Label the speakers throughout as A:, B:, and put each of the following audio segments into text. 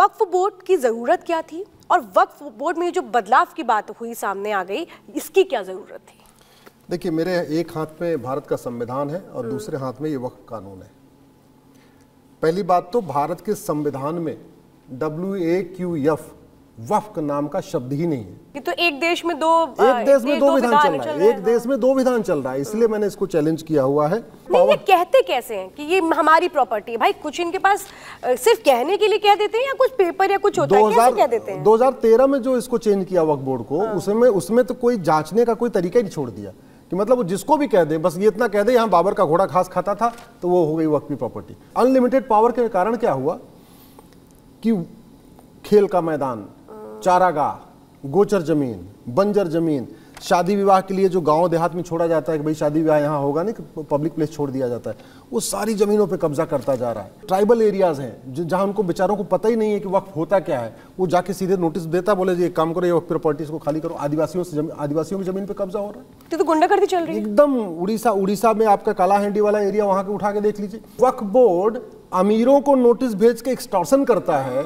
A: वक्फ board की ज़रूरत क्या थी और वक्फ बोर्ड में जो बदलाव की बात हुई सामने आ गई इसकी क्या ज़रूरत थी
B: देखिए मेरे एक हाथ में भारत का संविधान है और हम्म। दूसरे हाथ में ये वक्फ कानून है पहली बात तो भारत के संविधान में डब्ल्यू ए क्यू एफ वफ्क नाम का शब्द ही नहीं है
A: ये तो एक देश में दो एक देश में दो, विधान, चल रहा है एक
B: देश में दो विधान चल रहा है इसलिए मैंने इसको चैलेंज किया हुआ है
A: नहीं ये कहते कैसे हैं कि ये हमारी प्रॉपर्टी है भाई कुछ इनके पास सिर्फ कहने के लिए कह देते हैं या कुछ पेपर या कुछ होता है कैसे कह देते हैं
B: 2013 में जो इसको चेंज किया वक्फ बोर्ड को हाँ। उसमें उसमें तो कोई जांचने का कोई तरीका ही छोड़ दिया कि मतलब वो जिसको भी कह दे बस ये इतना कह दे यहाँ बाबर का घोड़ा खास खाता था तो वो हो गई वक्फी प्रॉपर्टी अनलिमिटेड पावर के कारण क्या हुआ कि खेल का मैदान चारागाह गोचर जमीन बंजर जमीन शादी विवाह के लिए जो गांव देहात में छोड़ा जाता है कि भाई शादी विवाह यहाँ होगा नहीं पब्लिक प्लेस छोड़ दिया जाता है वो सारी ज़मीनों पे कब्जा करता जा रहा है ट्राइबल एरियाज़ हैं जहाँ उनको बेचारों को पता ही नहीं है कि वक्त होता क्या है वो जाके सीधे नोटिस देता बोले ये काम करो ये वक्त प्रॉपर्टीज़ को खाली करो आदिवासियों से जमी, आदिवासियों की जमीन पर कब्जा हो रहा है तो, तो गुंडागर्दी चल रही है एकदम उड़ीसा उड़ीसा में आपका काला हैंडी वाला एरिया वहाँ के उठा के देख लीजिए वक्फ बोर्ड अमीरों को नोटिस भेज के एक्सटॉर्सन करता है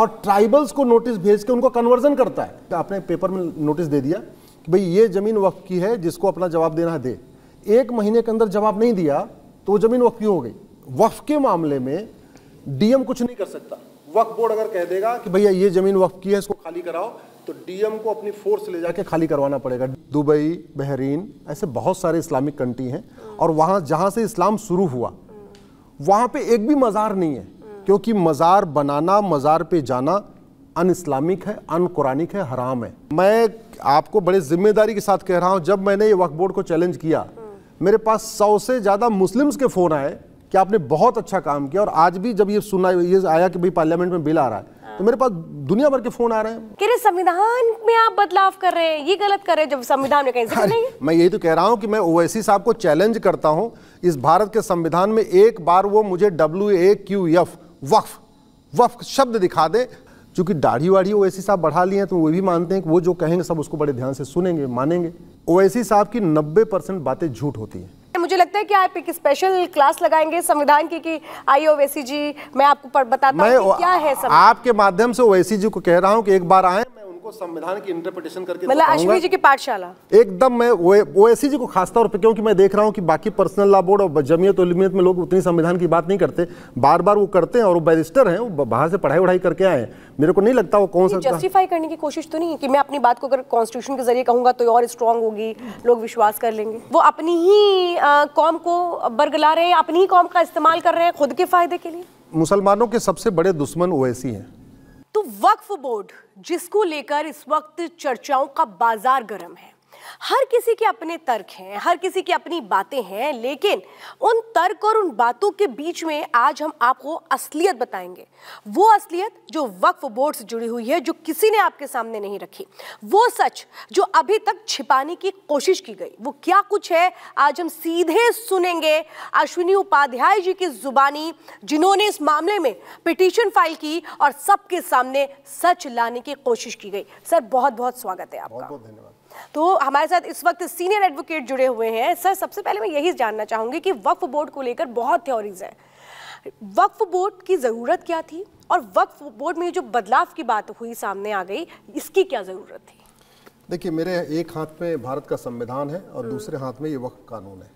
B: और ट्राइबल्स को नोटिस भेज के उनको कन्वर्जन करता है तो आपने पेपर में नोटिस दे दिया कि भाई ये ज़मीन वक्त की है जिसको अपना जवाब देना दे एक महीने के अंदर जवाब नहीं दिया तो वो ज़मीन वक्त की हो गई वक्फ के मामले में डीएम कुछ नहीं कर सकता वक्फ बोर्ड अगर कह देगा कि भैया ये ज़मीन वक्फ की है इसको खाली कराओ तो डीएम को अपनी फोर्स ले जाके खाली करवाना पड़ेगा दुबई बहरीन ऐसे बहुत सारे इस्लामिक कंट्री हैं और वहां जहां से इस्लाम शुरू हुआ वहां पे एक भी मज़ार नहीं है क्योंकि मज़ार बनाना मज़ार पे जाना अन इस्लामिक है अन कुरानिक है हराम है मैं आपको बड़े ज़िम्मेदारी के साथ कह रहा हूँ जब मैंने ये वक्फ बोर्ड को चैलेंज किया मेरे पास सौ से ज़्यादा मुस्लिम्स के फ़ोन आए कि आपने बहुत अच्छा काम किया और आज भी जब ये सुना ये आया कि भाई पार्लियामेंट में बिल आ रहा है तो मेरे पास दुनिया भर के फोन आ रहे हैं
A: कि संविधान में आप बदलाव कर रहे हैं ये गलत कर रहे हैं जब संविधान में कहीं नहीं
B: मैं यही तो कह रहा हूँ कि मैं ओवैसी साहब को चैलेंज करता हूँ इस भारत के संविधान में एक बार वो मुझे डब्ल्यू ए क्यू एफ वक्फ वक्फ शब्द दिखा दे चूंकि दाढ़ी वाढ़ी ओवैसी साहब बढ़ा लिए हैं तो वो भी मानते हैं कि वो जो कहेंगे सब उसको बड़े ध्यान से सुनेंगे मानेंगे ओवैसी साहब की 90 परसेंट बातें झूठ होती हैं
A: मुझे लगता है कि आप एक स्पेशल क्लास लगाएंगे संविधान की कि आई ओवैसी जी मैं आपको बताता हूँ क्या है सब आपके
B: माध्यम से ओवैसी जी को कह रहा हूँ कि एक बार आए को संविधान की इंटरप्रिटेशन करके मतलब अश्विनी जी
A: की पाठशाला
B: एकदम मैं ओएससी जी को खासतौर पर क्योंकि मैं देख रहा हूँ कि बाकी पर्सनल लॉ बोर्ड और जमीयत उलमियत में लोग उतनी संविधान की बात नहीं करते बार बार वो करते हैं और वो बैरिस्टर हैं वो बाहर से पढ़ाई वढ़ाई करके आए मेरे को नहीं लगता वो कौन सा जस्टिफाई
A: करने की कोशिश तो नहीं है कि मैं अपनी बात को अगर कॉन्स्टिट्यूशन के जरिए कहूंगा तो और स्ट्रांग होगी लोग विश्वास कर लेंगे वो अपनी ही कौम को बरगला रहे हैं अपनी ही कौम का इस्तेमाल कर रहे हैं खुद के फायदे के लिए
B: मुसलमानों के सबसे बड़े दुश्मन ओएसी हैं
A: तो वक्फ बोर्ड जिसको लेकर इस वक्त चर्चाओं का बाजार गर्म है हर किसी के अपने तर्क हैं हर किसी की अपनी बातें हैं लेकिन उन तर्क और उन बातों के बीच में आज हम आपको असलियत बताएंगे वो असलियत जो वक्फ बोर्ड से जुड़ी हुई है जो किसी ने आपके सामने नहीं रखी वो सच जो अभी तक छिपाने की कोशिश की गई वो क्या कुछ है आज हम सीधे सुनेंगे अश्विनी उपाध्याय जी की जुबानी जिन्होंने इस मामले में पिटिशन फाइल की और सबके सामने सच लाने की कोशिश की गई सर बहुत बहुत स्वागत है आपका बहुत बहुत धन्यवाद तो हमारे साथ इस वक्त सीनियर एडवोकेट जुड़े हुए हैं सर सबसे पहले मैं यही जानना चाहूंगी कि वक्फ बोर्ड को लेकर बहुत थ्योरीज हैं वक्फ बोर्ड की ज़रूरत क्या थी और वक्फ बोर्ड में जो बदलाव की बात हुई सामने आ गई इसकी क्या ज़रूरत थी
B: देखिए मेरे एक हाथ में भारत का संविधान है और हम्म। दूसरे हाथ में ये वक्फ कानून है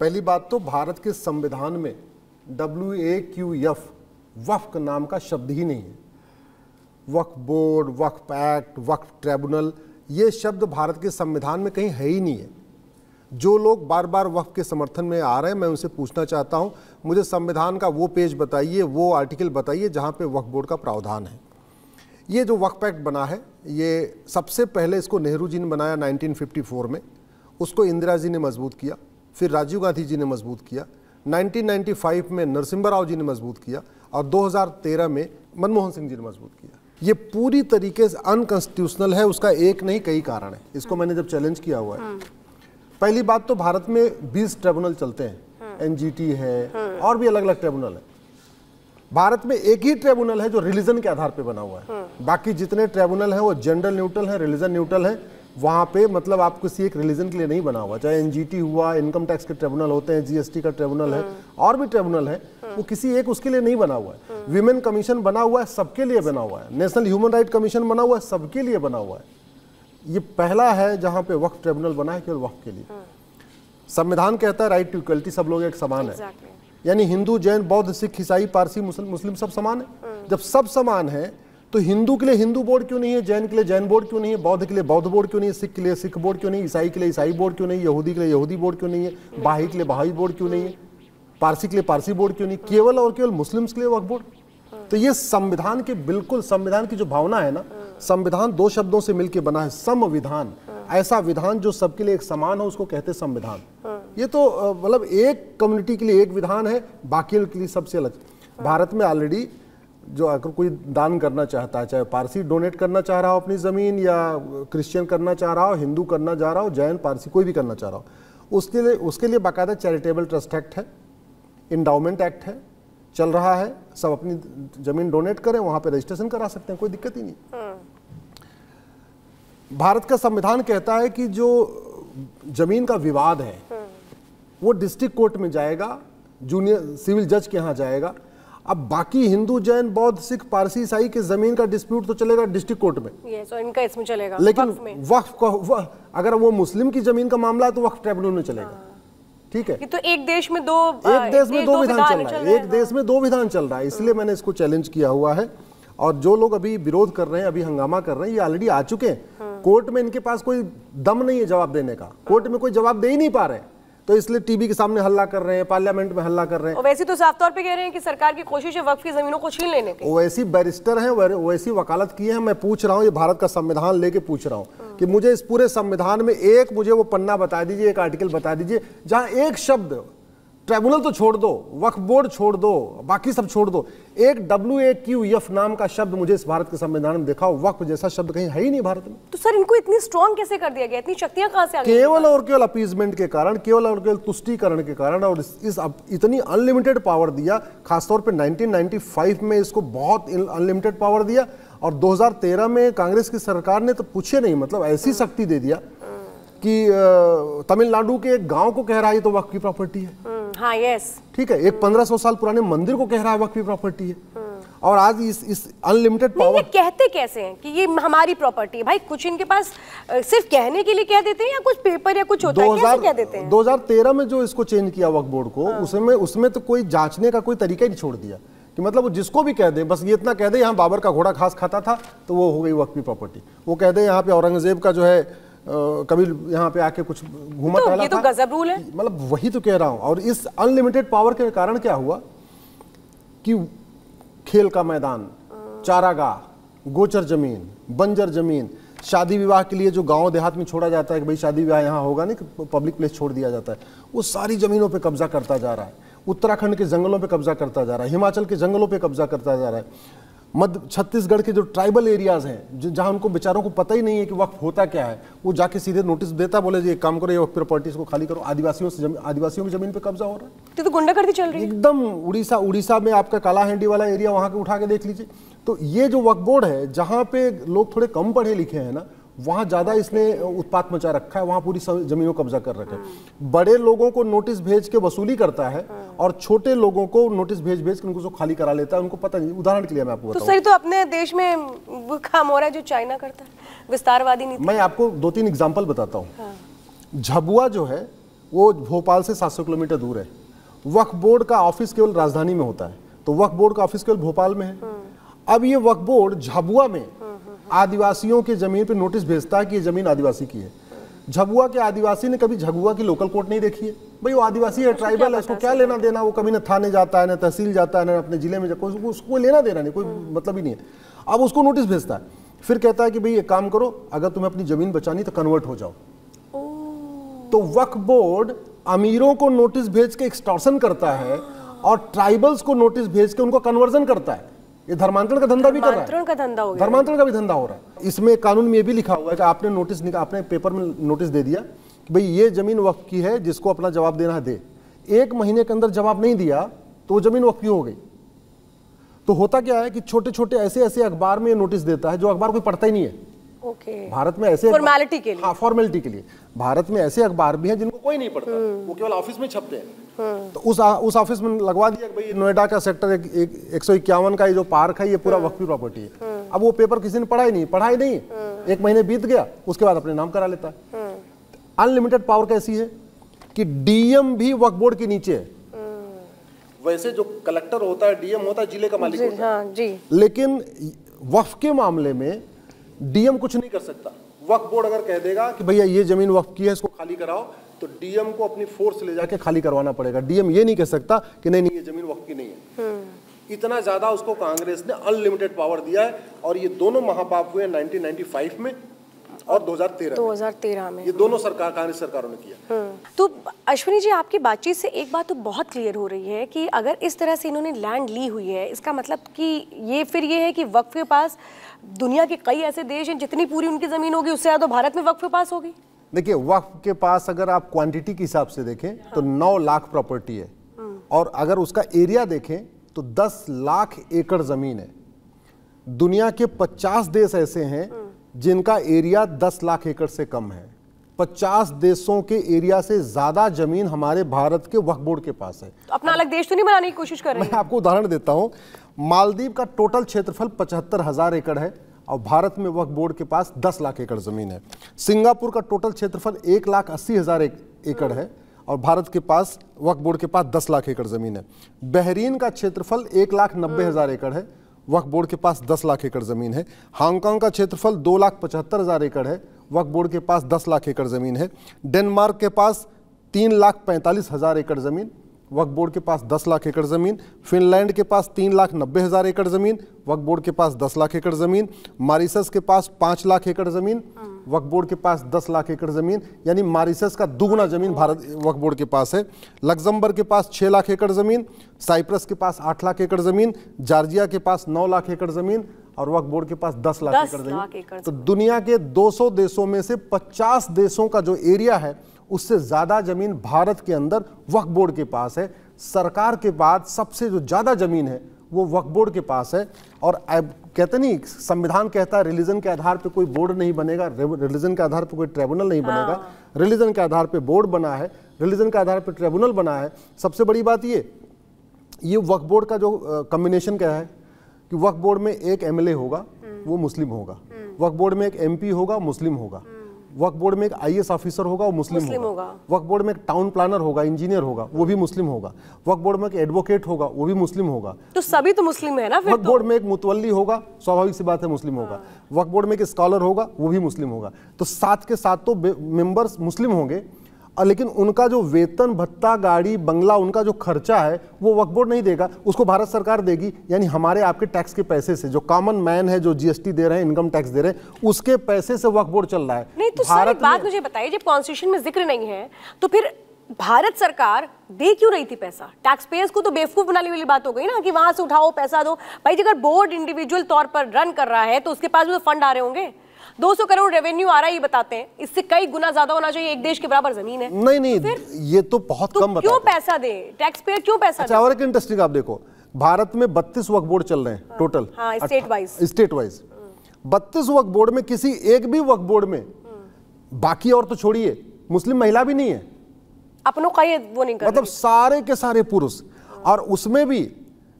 B: पहली बात तो भारत के संविधान में डब्ल्यू ए क्यू एफ वक्फ नाम का शब्द ही नहीं है वक्फ बोर्ड वक्फ एक्ट वक्फ ट्रिब्यूनल ये शब्द भारत के संविधान में कहीं है ही नहीं है जो लोग बार बार वक्फ के समर्थन में आ रहे हैं मैं उनसे पूछना चाहता हूं मुझे संविधान का वो पेज बताइए वो आर्टिकल बताइए जहां पे वक्फ बोर्ड का प्रावधान है ये जो वक्फ एक्ट बना है ये सबसे पहले इसको नेहरू जी ने बनाया 1954 में उसको इंदिरा जी ने मजबूत किया फिर राजीव गांधी जी ने मजबूत किया नाइनटीन में नरसिम्हा राव जी ने मजबूत किया और दो में मनमोहन सिंह जी ने मजबूत किया ये पूरी तरीके से अनकॉन्स्टिट्यूशनल है उसका एक नहीं कई कारण है इसको मैंने जब चैलेंज किया हुआ है हाँ। पहली बात तो भारत में 20 ट्रिब्यूनल चलते हैं एनजीटी हाँ। है हाँ। और भी अलग अलग ट्रिब्यूनल है भारत में एक ही ट्रिब्यूनल है जो रिलीजन के आधार पर बना हुआ है बाकी जितने ट्रिब्यूनल है वो जेंडर न्यूट्रल है रिलीजन न्यूट्रल है वहां पे मतलब आप किसी एक रिलीजन के लिए नहीं बना हुआ चाहे एनजीटी हुआ इनकम टैक्स के ट्रिब्यूनल होते हैं जीएसटी का ट्रिब्यूनल है और भी ट्रिब्यूनल है हम्म। वो किसी एक उसके लिए नहीं बना हुआ है विमेन कमीशन बना हुआ है सबके लिए बना हुआ है नेशनल ह्यूमन राइट कमीशन बना हुआ है सबके लिए बना हुआ है ये पहला है जहाँ पे वक्फ ट्रिब्यूनल बना है केवल वक्फ के लिए हम्म। संविधान कहता है राइट टू इक्वलिटी सब लोग एक समान है यानी हिंदू जैन बौद्ध सिख ईसाई पारसी मुस्लिम सब समान है हम्म। जब सब समान है तो हिंदू के लिए हिंदू बोर्ड क्यों नहीं है जैन के लिए जैन बोर्ड क्यों नहीं है बौद्ध के लिए बौद्ध बोर्ड क्यों नहीं है सिख के लिए सिख बोर्ड क्यों नहीं ईसाई के लिए ईसाई बोर्ड क्यों नहीं यहूदी के लिए यहूदी बोर्ड क्यों नहीं है बाही के लिए बाहाई बोर्ड क्यों नहीं है पारसी के लिए पारसी बोर्ड क्यों नहीं केवल और केवल मुस्लिम्स के लिए वक्फ बोर्ड तो ये संविधान के बिल्कुल संविधान की जो भावना है ना संविधान दो शब्दों से मिलकर बना है संविधान ऐसा विधान जो सबके लिए एक समान हो उसको कहते संविधान ये तो मतलब एक कम्युनिटी के लिए एक विधान है बाकी के लिए सबसे अलग भारत में ऑलरेडी जो अगर कोई दान करना चाहता है चाहे पारसी डोनेट करना चाह रहा हो अपनी ज़मीन या क्रिश्चियन करना चाह रहा हो हिंदू करना चाह रहा हो जैन पारसी कोई भी करना चाह रहा हो उसके लिए उसके लिए बाकायदा चैरिटेबल ट्रस्ट एक्ट है इंडाउमेंट एक्ट है चल रहा है सब अपनी जमीन डोनेट करें वहां पे रजिस्ट्रेशन करा सकते हैं कोई दिक्कत ही नहीं हम्म। भारत का संविधान कहता है कि जो जमीन का विवाद है हम्म। वो डिस्ट्रिक्ट कोर्ट में जाएगा जूनियर सिविल जज के यहाँ जाएगा अब बाकी हिंदू जैन बौद्ध सिख पारसी ईसाई के जमीन का डिस्प्यूट तो चलेगा डिस्ट्रिक्ट कोर्ट में
A: ये सो इनका इसमें चलेगा लेकिन
B: वक्फ, वक्फ अगर वो मुस्लिम की जमीन का मामला है तो वक्फ ट्रिब्यूनल में चलेगा हाँ। ठीक है
A: तो एक देश में दो एक देश में दो, विधान चल रहा है एक
B: देश में दो विधान चल रहा है इसलिए मैंने इसको चैलेंज किया हुआ है और जो लोग अभी विरोध कर रहे हैं अभी हंगामा कर रहे हैं ये ऑलरेडी आ चुके हैं हाँ। कोर्ट में इनके पास कोई दम नहीं है जवाब देने का कोर्ट में कोई जवाब दे ही नहीं पा रहे तो इसलिए टीवी के सामने हल्ला कर रहे हैं पार्लियामेंट में हल्ला कर रहे हैं
A: वैसे तो साफ तौर पे कह रहे हैं कि सरकार की कोशिश है वक्त की जमीनों को छीन लेने
B: की वैसी बैरिस्टर है वैसी वकालत की है मैं पूछ रहा हूँ ये भारत का संविधान लेके पूछ रहा हूँ हाँ। कि मुझे इस पूरे संविधान में एक मुझे वो पन्ना बता दीजिए एक आर्टिकल बता दीजिए जहां एक शब्द ट्राइब्यूनल तो छोड़ दो वक्फ बोर्ड छोड़ दो बाकी सब छोड़ दो एक डब्ल्यू ए क्यू एफ नाम का शब्द मुझे इस भारत के संविधान में दिखाओ वक्फ जैसा शब्द कहीं है ही नहीं भारत में
A: तो सर इनको इतनी स्ट्रॉन्ग कैसे कर दिया गया इतनी शक्तियां कहां से आ केवल और
B: केवल अपीजमेंट के कारण केवल और केवल तुष्टिकरण के कारण और इस, इस इतनी अनलिमिटेड पावर दिया खासतौर पर नाइनटीन में इसको बहुत अनलिमिटेड पावर दिया और 2013 में कांग्रेस की सरकार ने तो पूछे नहीं मतलब ऐसी शक्ति दे दिया कि तमिलनाडु के एक गांव को कह रहा है तो वक्त की प्रॉपर्टी है
A: हम्म, हाँ यस
B: ठीक है एक 1500 साल पुराने मंदिर को कह रहा है वक्त की प्रॉपर्टी है हम्म। और आज इस इस अनलिमिटेड पावर ये
A: कहते कैसे हैं कि ये हमारी प्रॉपर्टी है भाई कुछ इनके पास सिर्फ कहने के लिए कह देते हैं या कुछ पेपर या कुछ होता है कैसे कह देते हैं
B: 2013 में जो इसको चेंज किया वक्फ बोर्ड को हाँ। उसमें उसमें तो कोई जांचने का कोई तरीका ही नहीं छोड़ दिया कि मतलब वो जिसको भी कह दे बस ये इतना कह दे यहाँ बाबर का घोड़ा घास खाता था तो वो हो गई वक्फी प्रॉपर्टी वो कह दे यहाँ पे औरंगजेब का जो है कभी यहाँ पे आके कुछ घूमा तो, ये तो गजब रूल है मतलब वही तो कह रहा हूँ और इस अनलिमिटेड पावर के कारण क्या हुआ कि खेल का मैदान चारागाह गोचर जमीन बंजर जमीन शादी विवाह के लिए जो गांव देहात में छोड़ा जाता है कि भाई शादी विवाह यहाँ होगा नहीं पब्लिक प्लेस छोड़ दिया जाता है वो सारी जमीनों पे कब्जा करता जा रहा है उत्तराखंड के जंगलों पे कब्जा करता जा रहा है हिमाचल के जंगलों पे कब्जा करता जा रहा है मध्य छत्तीसगढ़ के जो ट्राइबल एरियाज हैं जहां उनको बेचारों को पता ही नहीं है कि वक्त होता क्या है वो जाके सीधे नोटिस देता बोले जी एक काम करो ये वक्त प्रॉपर्टीज को खाली करो आदिवासियों से जम, आदिवासियों की जमीन पे कब्जा हो रहा है तो, तो गुंडागर्दी चल रही है एकदम उड़ीसा उड़ीसा में आपका काला हैंडी वाला एरिया वहां के उठा के देख लीजिए तो ये जो वक्त बोर्ड है जहाँ पे लोग थोड़े कम पढ़े लिखे हैं ना वहाँ ज़्यादा इसने उत्पात मचा रखा है वहाँ पूरी जमीन को कब्जा कर रखा है बड़े लोगों को नोटिस भेज के वसूली करता है और छोटे लोगों को नोटिस भेज भेज के उनको खाली करा लेता है उनको पता नहीं उदाहरण के लिए मैं आपको तो सही तो
A: अपने देश में वो काम हो रहा है जो चाइना करता है विस्तारवादी नीति मैं
B: आपको दो तीन एग्जाम्पल बताता हूँ हाँ। झबुआ जो है वो भोपाल से सात किलोमीटर दूर है वक्फ बोर्ड का ऑफिस केवल राजधानी में होता है तो वक्फ बोर्ड का ऑफिस केवल भोपाल में है हाँ। अब ये वक्फ बोर्ड झबुआ में हाँ। आदिवासियों के ज़मीन पर नोटिस भेजता है कि ये ज़मीन आदिवासी की है झगुआ के आदिवासी ने कभी झगुआ की लोकल कोर्ट नहीं देखी है भाई वो आदिवासी है ट्राइबल है उसको क्या लेना देना वो कभी ना थाने जाता है ना तहसील जाता है ना अपने जिले में जाता है उसको लेना देना नहीं कोई हम्म। मतलब ही नहीं है अब उसको नोटिस भेजता है फिर कहता है कि भाई एक काम करो अगर तुम्हें अपनी ज़मीन बचानी तो कन्वर्ट हो जाओ तो वक्फ बोर्ड अमीरों को नोटिस भेज के एक्सटॉर्सन करता है हाँ। और ट्राइबल्स को नोटिस भेज के उनको कन्वर्जन करता है ये धर्मांतरण का धंधा भी कर रहा है
A: का धंधा हो धर्मांतरण
B: का भी धंधा हो रहा है इसमें कानून में ये भी लिखा हुआ है कि आपने नोटिस आपने पेपर में नोटिस दे दिया कि भाई ये जमीन वक्त की है जिसको अपना जवाब देना है दे एक महीने के अंदर जवाब नहीं दिया तो वो जमीन वक्त क्यों हो गई तो होता क्या है कि छोटे छोटे ऐसे ऐसे अखबार में नोटिस देता है जो अखबार कोई पढ़ता ही नहीं है
A: भारत में ऐसे फॉर्मेलिटी के
B: लिए हाँ फॉर्मेलिटी के लिए भारत में ऐसे अखबार भी हैं जिनको कोई नहीं पढ़ता हम्म। वो केवल ऑफिस में छपते हैं हम्म। तो उस आ, उस ऑफिस में लगवा दिया कि भाई नोएडा का सेक्टर एक, एक, एक सौ इक्यावन का ये जो पार्क है ये पूरा हम्म। वक्फी प्रॉपर्टी है अब वो पेपर किसी ने पढ़ा ही नहीं पढ़ा ही नहीं एक महीने बीत गया उसके बाद अपने नाम करा लेता है अनलिमिटेड पावर कैसी है कि डीएम भी वक्फ बोर्ड के नीचे है वैसे जो कलेक्टर होता है डीएम होता है जिले का मालिक होता है हाँ, लेकिन वक्फ के मामले में डीएम कुछ नहीं कर सकता वक्फ बोर्ड अगर कह देगा कि भैया ये जमीन वक्फ की है इसको खाली कराओ तो डीएम को अपनी फोर्स ले जाके खाली करवाना पड़ेगा डीएम ये नहीं कह सकता कि नहीं नहीं ये जमीन वक्फ की नहीं है हम्म। इतना ज्यादा उसको कांग्रेस ने अनलिमिटेड पावर दिया है और ये दोनों महापाप हुए 1995 में और 2013
A: 2013 में, में। ये दोनों सरकार
B: कांग्रेस सरकारों ने किया
A: हम्म। तो अश्विनी जी आपकी बातचीत से एक बात तो बहुत क्लियर हो रही है कि अगर इस तरह से इन्होंने लैंड ली हुई है इसका मतलब कि ये फिर ये है कि वक्फ के पास दुनिया के कई ऐसे देश हैं जितनी पूरी उनकी ज़मीन होगी उससे ज़्यादा भारत में वक्फ के पास होगी
B: देखिए वक्फ के पास अगर आप क्वान्टिटी के हिसाब से देखें तो हाँ। नौ लाख प्रॉपर्टी है हम्म। और अगर उसका एरिया देखें तो दस लाख एकड़ ज़मीन है दुनिया के पचास देश ऐसे हैं हम्म। जिनका एरिया दस लाख एकड़ से कम है पचास देशों के एरिया से ज्यादा जमीन हमारे भारत के वक्फ बोर्ड के पास है
A: तो अपना अलग देश तो नहीं बनाने की कोशिश कर रहे मैं
B: आपको उदाहरण देता हूँ मालदीव का टोटल क्षेत्रफल पचहत्तर हजार एकड़ है और भारत में वक्फ बोर्ड के पास दस लाख एकड़ जमीन है सिंगापुर का टोटल क्षेत्रफल एक लाख अस्सी हजार एकड़ है और भारत के पास वक्फ बोर्ड के पास दस लाख एकड़ जमीन है बहरीन का क्षेत्रफल एक लाख नब्बे हजार एकड़ है वक्फ बोर्ड के पास दस लाख एकड़ जमीन है हांगकांग का क्षेत्रफल दो लाख पचहत्तर हजार एकड़ है वक्फ बोर्ड के पास दस लाख एकड़ ज़मीन है डेनमार्क के पास तीन लाख पैंतालीस हज़ार एकड़ ज़मीन वक्फ बोर्ड के पास दस लाख एकड़ ज़मीन फिनलैंड के पास तीन लाख नब्बे हज़ार एकड़ ज़मीन वक्फ बोर्ड के पास दस लाख एकड़ ज़मीन मारिसस के पास पाँच लाख एकड़ ज़मीन वक्फ बोर्ड के पास दस लाख एकड़ ज़मीन यानी मारिसस का दुगुना ज़मीन भारत वक्फ बोर्ड के पास है लग्जमबर्ग के पास छः लाख एकड़ ज़मीन साइप्रस के पास आठ लाख एकड़ ज़मीन जार्जिया के पास नौ लाख एकड़ ज़मीन और वक्त बोर्ड के पास 10 लाख एकड़ तो दुनिया के 200 देशों में से 50 देशों का जो एरिया है उससे ज़्यादा ज़मीन भारत के अंदर वक्फ बोर्ड के पास है सरकार के बाद सबसे जो ज़्यादा ज़मीन है वो वक्फ बोर्ड के पास है और कहते नहीं संविधान कहता है रिलीजन के आधार पे कोई बोर्ड नहीं बनेगा रिलीजन के आधार पे कोई ट्रिब्यूनल नहीं बनेगा हाँ। रिलीजन के आधार पे बोर्ड बना है रिलीजन के आधार पे ट्रिब्यूनल बना है सबसे बड़ी बात ये ये वक्फ बोर्ड का जो कम्बिनेशन क्या है कि वक्फ बोर्ड में एक एम हम्म। हम्म। होगा वो मुस्लिम हम्म। होगा वक्फ बोर्ड में एक एम होगा मुस्लिम होगा वक्फ बोर्ड में एक आईएएस ऑफिसर होगा वो मुस्लिम, मुस्लिम होगा, वक्फ बोर्ड में एक टाउन प्लानर होगा इंजीनियर होगा वो भी मुस्लिम होगा वक्फ बोर्ड में एक एडवोकेट होगा वो भी मुस्लिम होगा
A: तो सभी तो मुस्लिम है ना वक्फ तो? बोर्ड
B: में एक मुतवली होगा स्वाभाविक सी बात है मुस्लिम होगा हाँ। वक्फ बोर्ड में एक स्कॉलर होगा वो भी मुस्लिम होगा तो साथ के साथ तो मेंबर्स मुस्लिम होंगे और लेकिन उनका जो वेतन भत्ता गाड़ी बंगला उनका जो खर्चा है वो वक्फ बोर्ड नहीं देगा उसको भारत सरकार देगी यानी हमारे आपके टैक्स के पैसे से जो कॉमन मैन है जो जीएसटी दे रहे हैं इनकम टैक्स दे रहे हैं उसके पैसे से वक्फ बोर्ड चल रहा है नहीं तो सर, बात मुझे
A: बताइए जब कॉन्स्टिट्यूशन में जिक्र नहीं है तो फिर भारत सरकार दे क्यों रही थी पैसा टैक्स पेयर्स को तो बेवकूफ बनाने वाली बात हो गई ना कि वहां से उठाओ पैसा दो भाई अगर बोर्ड इंडिविजुअल तौर पर रन कर रहा है तो उसके पास भी तो फंड आ रहे होंगे 200 करोड़ रेवेन्यू आ रहा है ये बताते हैं इससे कई गुना ज्यादा होना चाहिए एक देश के बराबर जमीन है नहीं नहीं तो
B: ये तो बहुत तो कम क्यों
A: पैसा दे टैक्स पेयर क्यों पैसा अच्छा और एक
B: इंटरेस्टिंग आप देखो भारत में बत्तीस वक्त बोर्ड चल रहे हैं हाँ, टोटल हाँ, स्टेट वाइज स्टेट वाइज बत्तीस वक्त बोर्ड में किसी एक भी वक्त बोर्ड में बाकी और तो छोड़िए मुस्लिम महिला भी नहीं है
A: अपनों का ये वो नहीं कर मतलब सारे
B: के सारे पुरुष और उसमें भी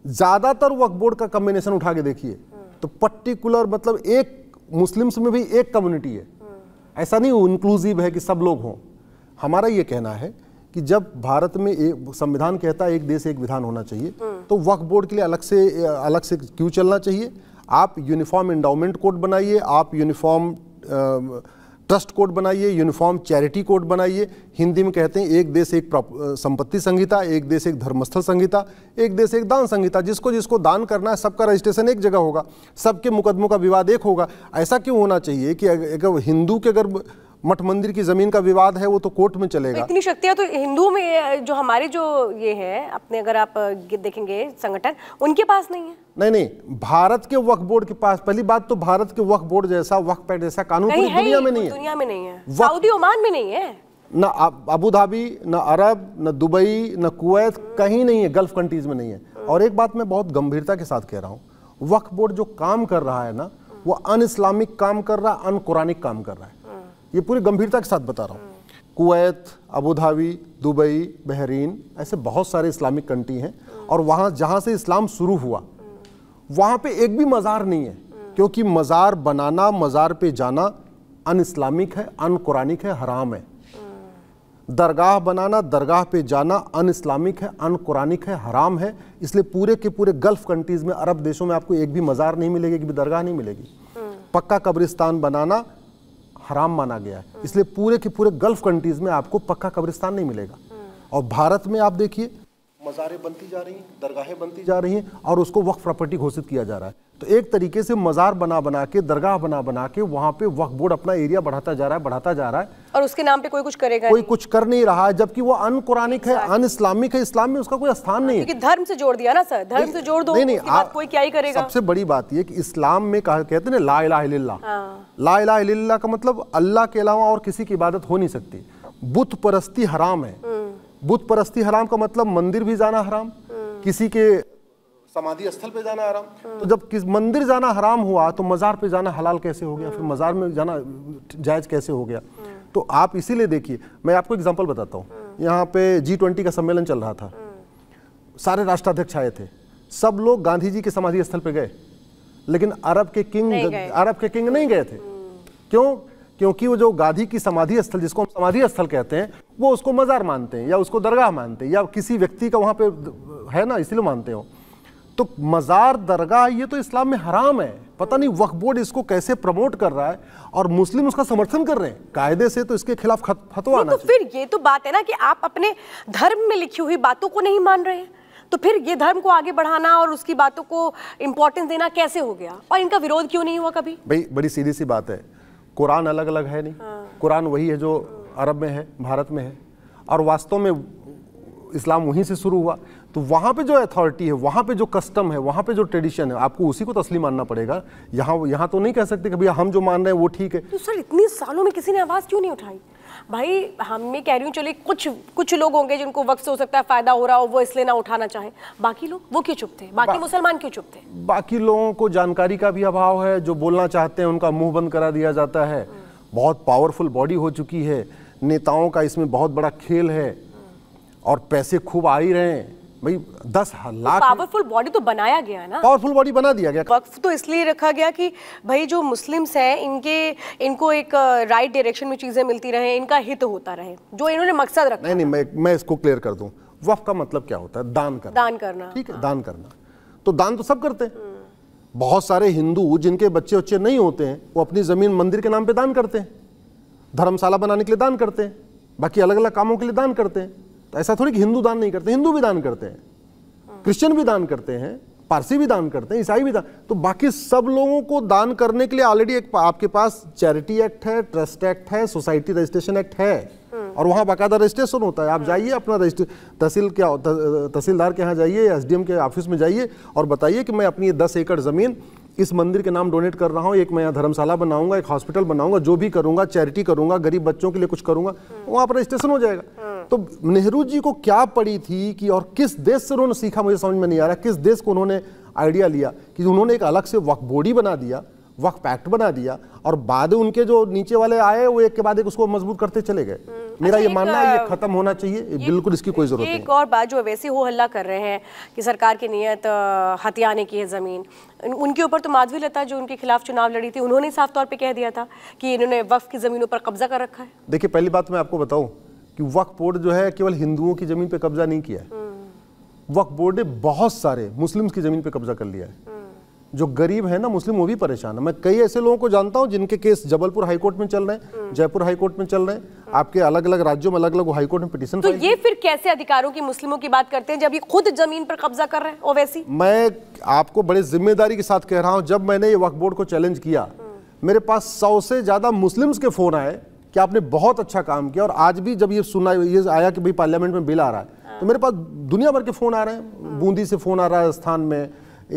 B: ज्यादातर वक्त बोर्ड का कम्बिनेशन उठा के देखिए तो पर्टिकुलर मतलब एक मुस्लिम्स में भी एक कम्युनिटी है ऐसा नहीं वो इंक्लूसिव है कि सब लोग हों हमारा ये कहना है कि जब भारत में एक संविधान कहता है एक देश एक विधान होना चाहिए तो वक्फ बोर्ड के लिए अलग से अलग से क्यों चलना चाहिए आप यूनिफॉर्म इंडाउमेंट कोड बनाइए आप यूनिफॉर्म ट्रस्ट कोड बनाइए यूनिफॉर्म चैरिटी कोड बनाइए हिंदी में कहते हैं एक देश एक संपत्ति संहिता एक देश एक धर्मस्थल संहिता एक देश एक दान संहिता जिसको जिसको दान करना है सबका रजिस्ट्रेशन एक जगह होगा सबके मुकदमों का विवाद एक होगा ऐसा क्यों होना चाहिए कि अगर हिंदू के अगर मठ मंदिर की जमीन का विवाद है वो तो कोर्ट में चलेगा इतनी
A: शक्तियां तो हिंदू में जो हमारे जो ये है अपने अगर आप देखेंगे संगठन उनके पास नहीं है
B: नहीं नहीं भारत के वक्फ बोर्ड के पास पहली बात तो भारत के वक्फ बोर्ड जैसा वक्फ पैड जैसा कानून पूरी दुनिया में नहीं है दुनिया
A: में नहीं है सऊदी ओमान में नहीं है
B: न अबू धाबी न अरब न दुबई न कुवैत कहीं नहीं है गल्फ कंट्रीज में नहीं है और एक बात मैं बहुत गंभीरता के साथ कह रहा हूँ वक्फ बोर्ड जो काम कर रहा है ना वो अन इस्लामिक काम कर रहा है अन कुरानिक काम कर रहा है ये पूरी गंभीरता के साथ बता रहा हूँ कुवैत अबूधाबी दुबई बहरीन ऐसे बहुत सारे इस्लामिक कंट्री हैं और वहाँ जहाँ से इस्लाम शुरू हुआ वहाँ पे एक भी मज़ार नहीं है क्योंकि मज़ार बनाना मज़ार पे जाना अन इस्लामिक है अन कुरानिक है हराम है दरगाह बनाना दरगाह पे जाना अन इस्लामिक है अन कुरानिक है हराम है इसलिए पूरे के पूरे गल्फ़ कंट्रीज़ में अरब देशों में आपको एक भी मज़ार नहीं मिलेगी एक भी दरगाह नहीं मिलेगी पक्का कब्रिस्तान बनाना हराम माना गया है इसलिए पूरे के पूरे गल्फ कंट्रीज में आपको पक्का कब्रिस्तान नहीं मिलेगा और भारत में आप देखिए मज़ारें बनती जा रही हैं दरगाहें बनती जा रही हैं और उसको वक्त प्रॉपर्टी घोषित किया जा रहा है तो एक तरीके से मज़ार बना बना के दरगाह बना बना के वहाँ पे वक्फ बोर्ड अपना एरिया बढ़ाता जा रहा है बढ़ाता जा रहा है
A: और उसके नाम पे कोई कुछ करेगा कोई
B: कुछ कर नहीं रहा है जबकि वो अन है हाँ। अन इस्लामिक है इस्लाम में उसका कोई स्थान नहीं है
A: धर्म से जोड़ दिया ना सर धर्म से जोड़ दो नहीं, नहीं, आ, कोई क्या ही करेगा सबसे
B: बड़ी बात यह कि इस्लाम में कहा कहते हैं ना ला हाँ। ला का मतलब अल्लाह के अलावा और किसी की इबादत हो नहीं सकती बुत परस्ती हराम है हम्म। बुत परस्ती हराम का मतलब मंदिर भी जाना हराम हम्म। किसी के समाधि स्थल पे जाना हराम तो जब किस मंदिर जाना हराम हुआ तो मज़ार पे जाना हलाल कैसे हो गया फिर मज़ार में जाना जायज़ कैसे हो गया तो आप इसीलिए देखिए मैं आपको एग्जाम्पल बताता हूँ यहाँ पे जी ट्वेंटी का सम्मेलन चल रहा था सारे राष्ट्राध्यक्ष आए थे सब लोग गांधी जी के समाधि स्थल पे गए लेकिन अरब के किंग अरब के किंग नहीं गए थे क्यों क्योंकि वो जो गांधी की समाधि स्थल जिसको हम समाधि स्थल कहते हैं वो उसको मज़ार मानते हैं या उसको दरगाह मानते हैं या किसी व्यक्ति का वहां पे है ना इसलिए मानते हो तो मज़ार दरगाह ये तो इस्लाम में हराम है पता नहीं वक्फ बोर्ड इसको कैसे प्रमोट कर रहा है और मुस्लिम उसका समर्थन कर रहे हैं कायदे
A: से तो इसके खिलाफ फतवा तो आना तो फिर ये तो बात है ना कि आप अपने धर्म में लिखी हुई बातों को नहीं मान रहे तो फिर ये धर्म को आगे बढ़ाना और उसकी बातों को इम्पोर्टेंस देना कैसे हो गया और इनका विरोध क्यों नहीं हुआ कभी
B: भाई बड़ी सीधी सी बात है कुरान अलग अलग है नहीं हाँ। कुरान वही है जो अरब में है भारत में है और वास्तव में इस्लाम वहीं से शुरू हुआ तो वहाँ पे जो अथॉरिटी है वहाँ पे जो कस्टम है वहाँ पे जो ट्रेडिशन है आपको उसी को तस्ली मानना पड़ेगा यहाँ यहाँ तो नहीं कह सकते कि भैया हम जो मान रहे हैं वो ठीक है
A: तो सर इतने सालों में किसी ने आवाज़ क्यों नहीं उठाई भाई हम मैं कह रही हूँ चलिए कुछ कुछ लोग होंगे जिनको वक्त से हो सकता है फायदा हो रहा हो वो इसलिए ना उठाना चाहे बाकी लोग वो क्यों चुप थे बाकी बा, मुसलमान क्यों चुप थे
B: बाकी लोगों को जानकारी का भी अभाव है जो बोलना चाहते हैं उनका मुंह बंद करा दिया जाता है बहुत पावरफुल बॉडी हो चुकी है नेताओं का इसमें बहुत बड़ा खेल है और पैसे खूब आ ही रहे हैं भाई दस लाख
A: पावरफुल बॉडी तो बनाया गया ना पावरफुल
B: बॉडी बना दिया गया वक्फ
A: तो इसलिए रखा गया कि भाई जो मुस्लिम्स हैं इनके इनको एक राइट uh, डायरेक्शन में चीज़ें मिलती रहे इनका हित होता रहे जो इन्होंने मकसद रखा
B: नहीं नहीं मैं मैं इसको क्लियर कर दूँ वक्फ का मतलब क्या होता है दान करना दान
A: करना ठीक है हाँ।
B: दान करना तो दान तो सब करते हैं बहुत सारे हिंदू जिनके बच्चे बच्चे नहीं होते हैं वो अपनी ज़मीन मंदिर के नाम पर दान करते हैं धर्मशाला बनाने के लिए दान करते हैं बाकी अलग अलग कामों के लिए दान करते हैं तो ऐसा थोड़ी कि हिंदू दान नहीं करते हिंदू भी दान करते हैं हाँ। क्रिश्चियन भी दान करते हैं पारसी भी दान करते हैं ईसाई भी दान तो बाकी सब लोगों को दान करने के लिए ऑलरेडी एक आपके पास चैरिटी एक्ट है ट्रस्ट एक्ट है सोसाइटी रजिस्ट्रेशन एक्ट है हाँ। और वहाँ बाकायदा रजिस्ट्रेशन होता है आप हाँ। जाइए अपना रजिस्ट्रे तहसील के तहसीलदार के यहाँ जाइए एस के ऑफिस में जाइए और बताइए कि मैं अपनी दस एकड़ ज़मीन इस मंदिर के नाम डोनेट कर रहा हूँ एक मैं यहाँ धर्मशाला बनाऊंगा एक हॉस्पिटल बनाऊंगा जो भी करूंगा चैरिटी करूंगा गरीब बच्चों के लिए कुछ करूंगा वहाँ पर रजिस्ट्रेशन हो जाएगा हाँ। तो नेहरू जी को क्या पड़ी थी कि और किस देश से उन्होंने सीखा मुझे समझ में नहीं आ रहा किस देश को उन्होंने आइडिया लिया कि उन्होंने एक अलग से वक्फ बोर्डी बना दिया वक्फ पैक्ट बना दिया और बाद उनके जो नीचे वाले आए वो एक के बाद एक उसको मजबूत करते चले गए हाँ। मेरा ये अच्छा, मानना है ये खत्म होना चाहिए बिल्कुल इसकी कोई जरूरत नहीं एक
A: और बात जो वैसे हो हल्ला कर रहे हैं कि सरकार की नीयत हथियाने की है ज़मीन उनके ऊपर तो माधवी लता जो उनके खिलाफ चुनाव लड़ी थी उन्होंने साफ तौर पर कह दिया था कि इन्होंने वक्फ की ज़मीनों पर कब्जा कर रखा है
B: देखिए पहली बात मैं आपको बताऊँ कि वक्फ बोर्ड जो है केवल हिंदुओं की ज़मीन पर कब्जा नहीं किया है हम्म। वक्फ बोर्ड ने बहुत सारे मुस्लिम्स की ज़मीन पर कब्जा कर लिया है हम्म। जो गरीब है ना मुस्लिम वो भी परेशान है मैं कई ऐसे लोगों को जानता हूँ जिनके केस जबलपुर हाईकोर्ट में चल रहे हैं हम्म। जयपुर हाईकोर्ट में चल रहे हैं आपके अलग अलग राज्यों में अलग अलग हाईकोर्ट में पिटीशन तो ये
A: फिर कैसे अधिकारों की मुस्लिमों की बात करते हैं जब ये खुद जमीन पर कब्जा कर रहे हैं ओवैसी
B: मैं आपको बड़े जिम्मेदारी के साथ कह रहा हूँ जब मैंने ये वक्त बोर्ड को चैलेंज किया हम्म। मेरे पास सौ से ज़्यादा मुस्लिम्स के फ़ोन आए कि आपने बहुत अच्छा काम किया और आज भी जब ये सुना ये आया कि भाई पार्लियामेंट में बिल आ रहा है हाँ। तो मेरे पास दुनिया भर के फ़ोन आ रहे हैं हाँ। बूंदी से फ़ोन आ रहा है राजस्थान में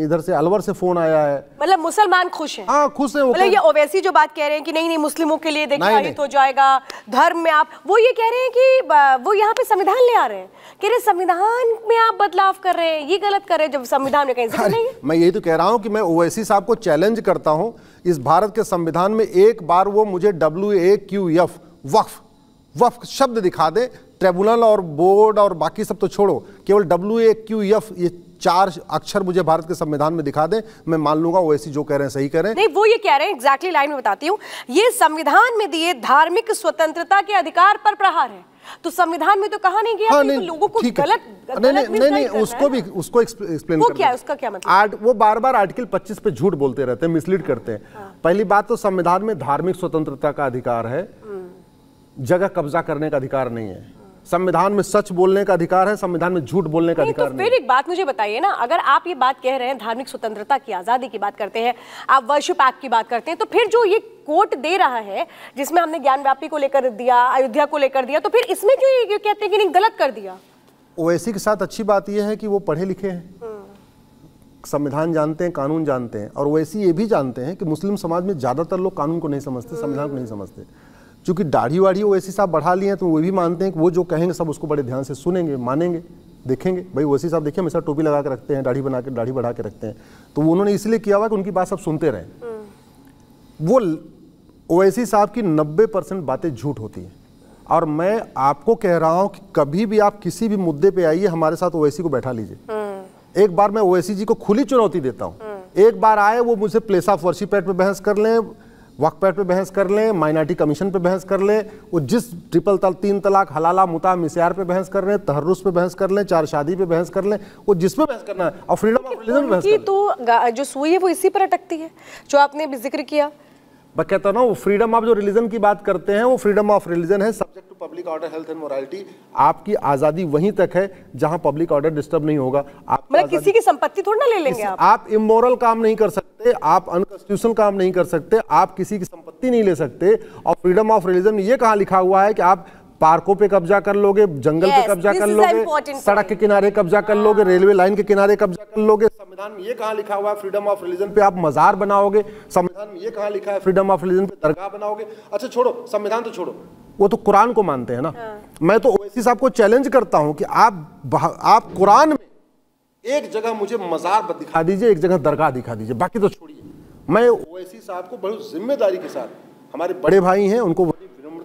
B: इधर से अलवर से फोन आया है
A: मतलब मुसलमान खुश हैं हाँ खुश हैं मतलब ये तो। ओवैसी जो बात कह रहे हैं कि नहीं नहीं मुस्लिमों के लिए देखिए हो जाएगा धर्म में आप वो ये कह रहे हैं कि वो यहाँ पे संविधान ले आ रहे हैं कह रहे संविधान में आप बदलाव कर रहे हैं ये गलत कर रहे हैं जब संविधान में कहीं नहीं
B: मैं यही तो कह रहा हूँ कि मैं ओवैसी साहब को चैलेंज करता हूँ इस भारत के संविधान में एक बार वो मुझे डब्ल्यू ए क्यू एफ वक्फ वक्फ शब्द दिखा दे ट्रिब्यूनल और बोर्ड और बाकी सब तो छोड़ो केवल डब्ल्यू ए क्यू एफ ये चार अक्षर मुझे भारत के संविधान में दिखा दे मैं मान लूंगा वो ऐसी जो कह रहे हैं सही कह रहे हैं नहीं
A: वो ये कह रहे हैं एग्जैक्टली लाइन में बताती हूँ ये संविधान में दिए धार्मिक स्वतंत्रता के अधिकार पर प्रहार है तो संविधान में तो कहा नहीं गया हाँ, नहीं, तो लोगों को गलत, गलत नहीं नहीं, नहीं, नहीं उसको भी
B: उसको एक्सप्लेन वो क्या उसका क्या मतलब आर्ट वो बार बार आर्टिकल 25 पे झूठ बोलते रहते हैं मिसलीड करते हैं हाँ। पहली बात तो संविधान में धार्मिक स्वतंत्रता का अधिकार है
A: हम्म।
B: जगह कब्जा करने का अधिकार नहीं है संविधान में सच बोलने का अधिकार है संविधान में झूठ बोलने का तो अधिकार तो फिर एक
A: बात मुझे बताइए ना अगर आप ये बात कह रहे हैं धार्मिक स्वतंत्रता की आज़ादी की बात करते हैं आप वर्शिप एक्ट की बात करते हैं तो फिर जो ये कोर्ट दे रहा है जिसमें हमने ज्ञान व्यापी को लेकर दिया अयोध्या को लेकर दिया तो फिर इसमें क्यों ये कहते हैं कि नहीं गलत कर दिया
B: ओवैसी के साथ अच्छी बात यह है कि वो पढ़े लिखे हैं हम्म। संविधान जानते हैं कानून जानते हैं और वैसी ये भी जानते हैं कि मुस्लिम समाज में ज़्यादातर लोग कानून को नहीं समझते संविधान को नहीं समझते चूँकि दाढ़ी वाढ़ी ओवैसी साहब बढ़ा लिए हैं तो वो भी मानते हैं कि वो जो कहेंगे सब उसको बड़े ध्यान से सुनेंगे मानेंगे देखेंगे भाई ओवैसी साहब देखिए हमेशा टोपी लगा के रखते हैं दाढ़ी बना के दाढ़ी बढ़ा के रखते हैं तो उन्होंने इसलिए किया हुआ कि उनकी बात सब सुनते रहें हम्म। वो ओवैसी साहब की नब्बे परसेंट बातें झूठ होती हैं और मैं आपको कह रहा हूँ कि कभी भी आप किसी भी मुद्दे पे आइए हमारे साथ ओवैसी को बैठा लीजिए हम्म। एक बार मैं ओवैसी जी को खुली चुनौती देता हूँ हम्म। एक बार आए वो मुझे प्लेस ऑफ वर्शिप एट में बहस कर लें वक्त पैट पर बहस कर लें माइनॉरिटी कमीशन पर बहस कर लें और जिस ट्रिपल तल तीन तलाक हलाला मुता मिसयार पर बहस कर लें तहरुस पर बहस कर लें चार शादी पर बहस कर लें और जिस पर बहस करना है और फ्रीडम ऑफ रिलीजन
A: तो जो सुई है वो इसी पर अटकती है जो आपने जिक्र किया
B: मैं कहता ना वो फ्रीडम आप जो रिलीजन की बात करते हैं वो फ्रीडम ऑफ रिलीजन है subject to public order health and morality आपकी आज़ादी वहीं तक है जहां पब्लिक ऑर्डर डिस्टर्ब नहीं होगा आप मतलब किसी की संपत्ति थोड़ी ना ले लेंगे आप आप इमोरल काम नहीं कर सकते आप अनकॉन्स्टिट्यूशनल काम नहीं कर सकते आप किसी की संपत्ति नहीं ले सकते और फ्रीडम ऑफ रिलीजन में ये कहा लिखा हुआ है कि आप पार्कों पे कब्जा कर लोगे जंगल yes, पे कब्जा कर लोगे सड़क के किनारे कब्जा कर लोगे ah. रेलवे लाइन के किनारे कब्जा कर लोगे संविधान में ये कहा लिखा हुआ है फ्रीडम ऑफ रिलीजन पे आप मजार बनाओगे संविधान में ये कहा लिखा है फ्रीडम ऑफ रिलीजन पे दरगाह बनाओगे अच्छा छोड़ो संविधान तो छोड़ो वो तो कुरान को मानते हैं ना हाँ। मैं तो ओसी साहब को चैलेंज करता हूँ कि आप आप कुरान में एक जगह मुझे मजार दिखा दीजिए एक जगह दरगाह दिखा दीजिए बाकी तो छोड़िए मैं ओएसी साहब को बहुत जिम्मेदारी के साथ हमारे बड़े भाई हैं उनको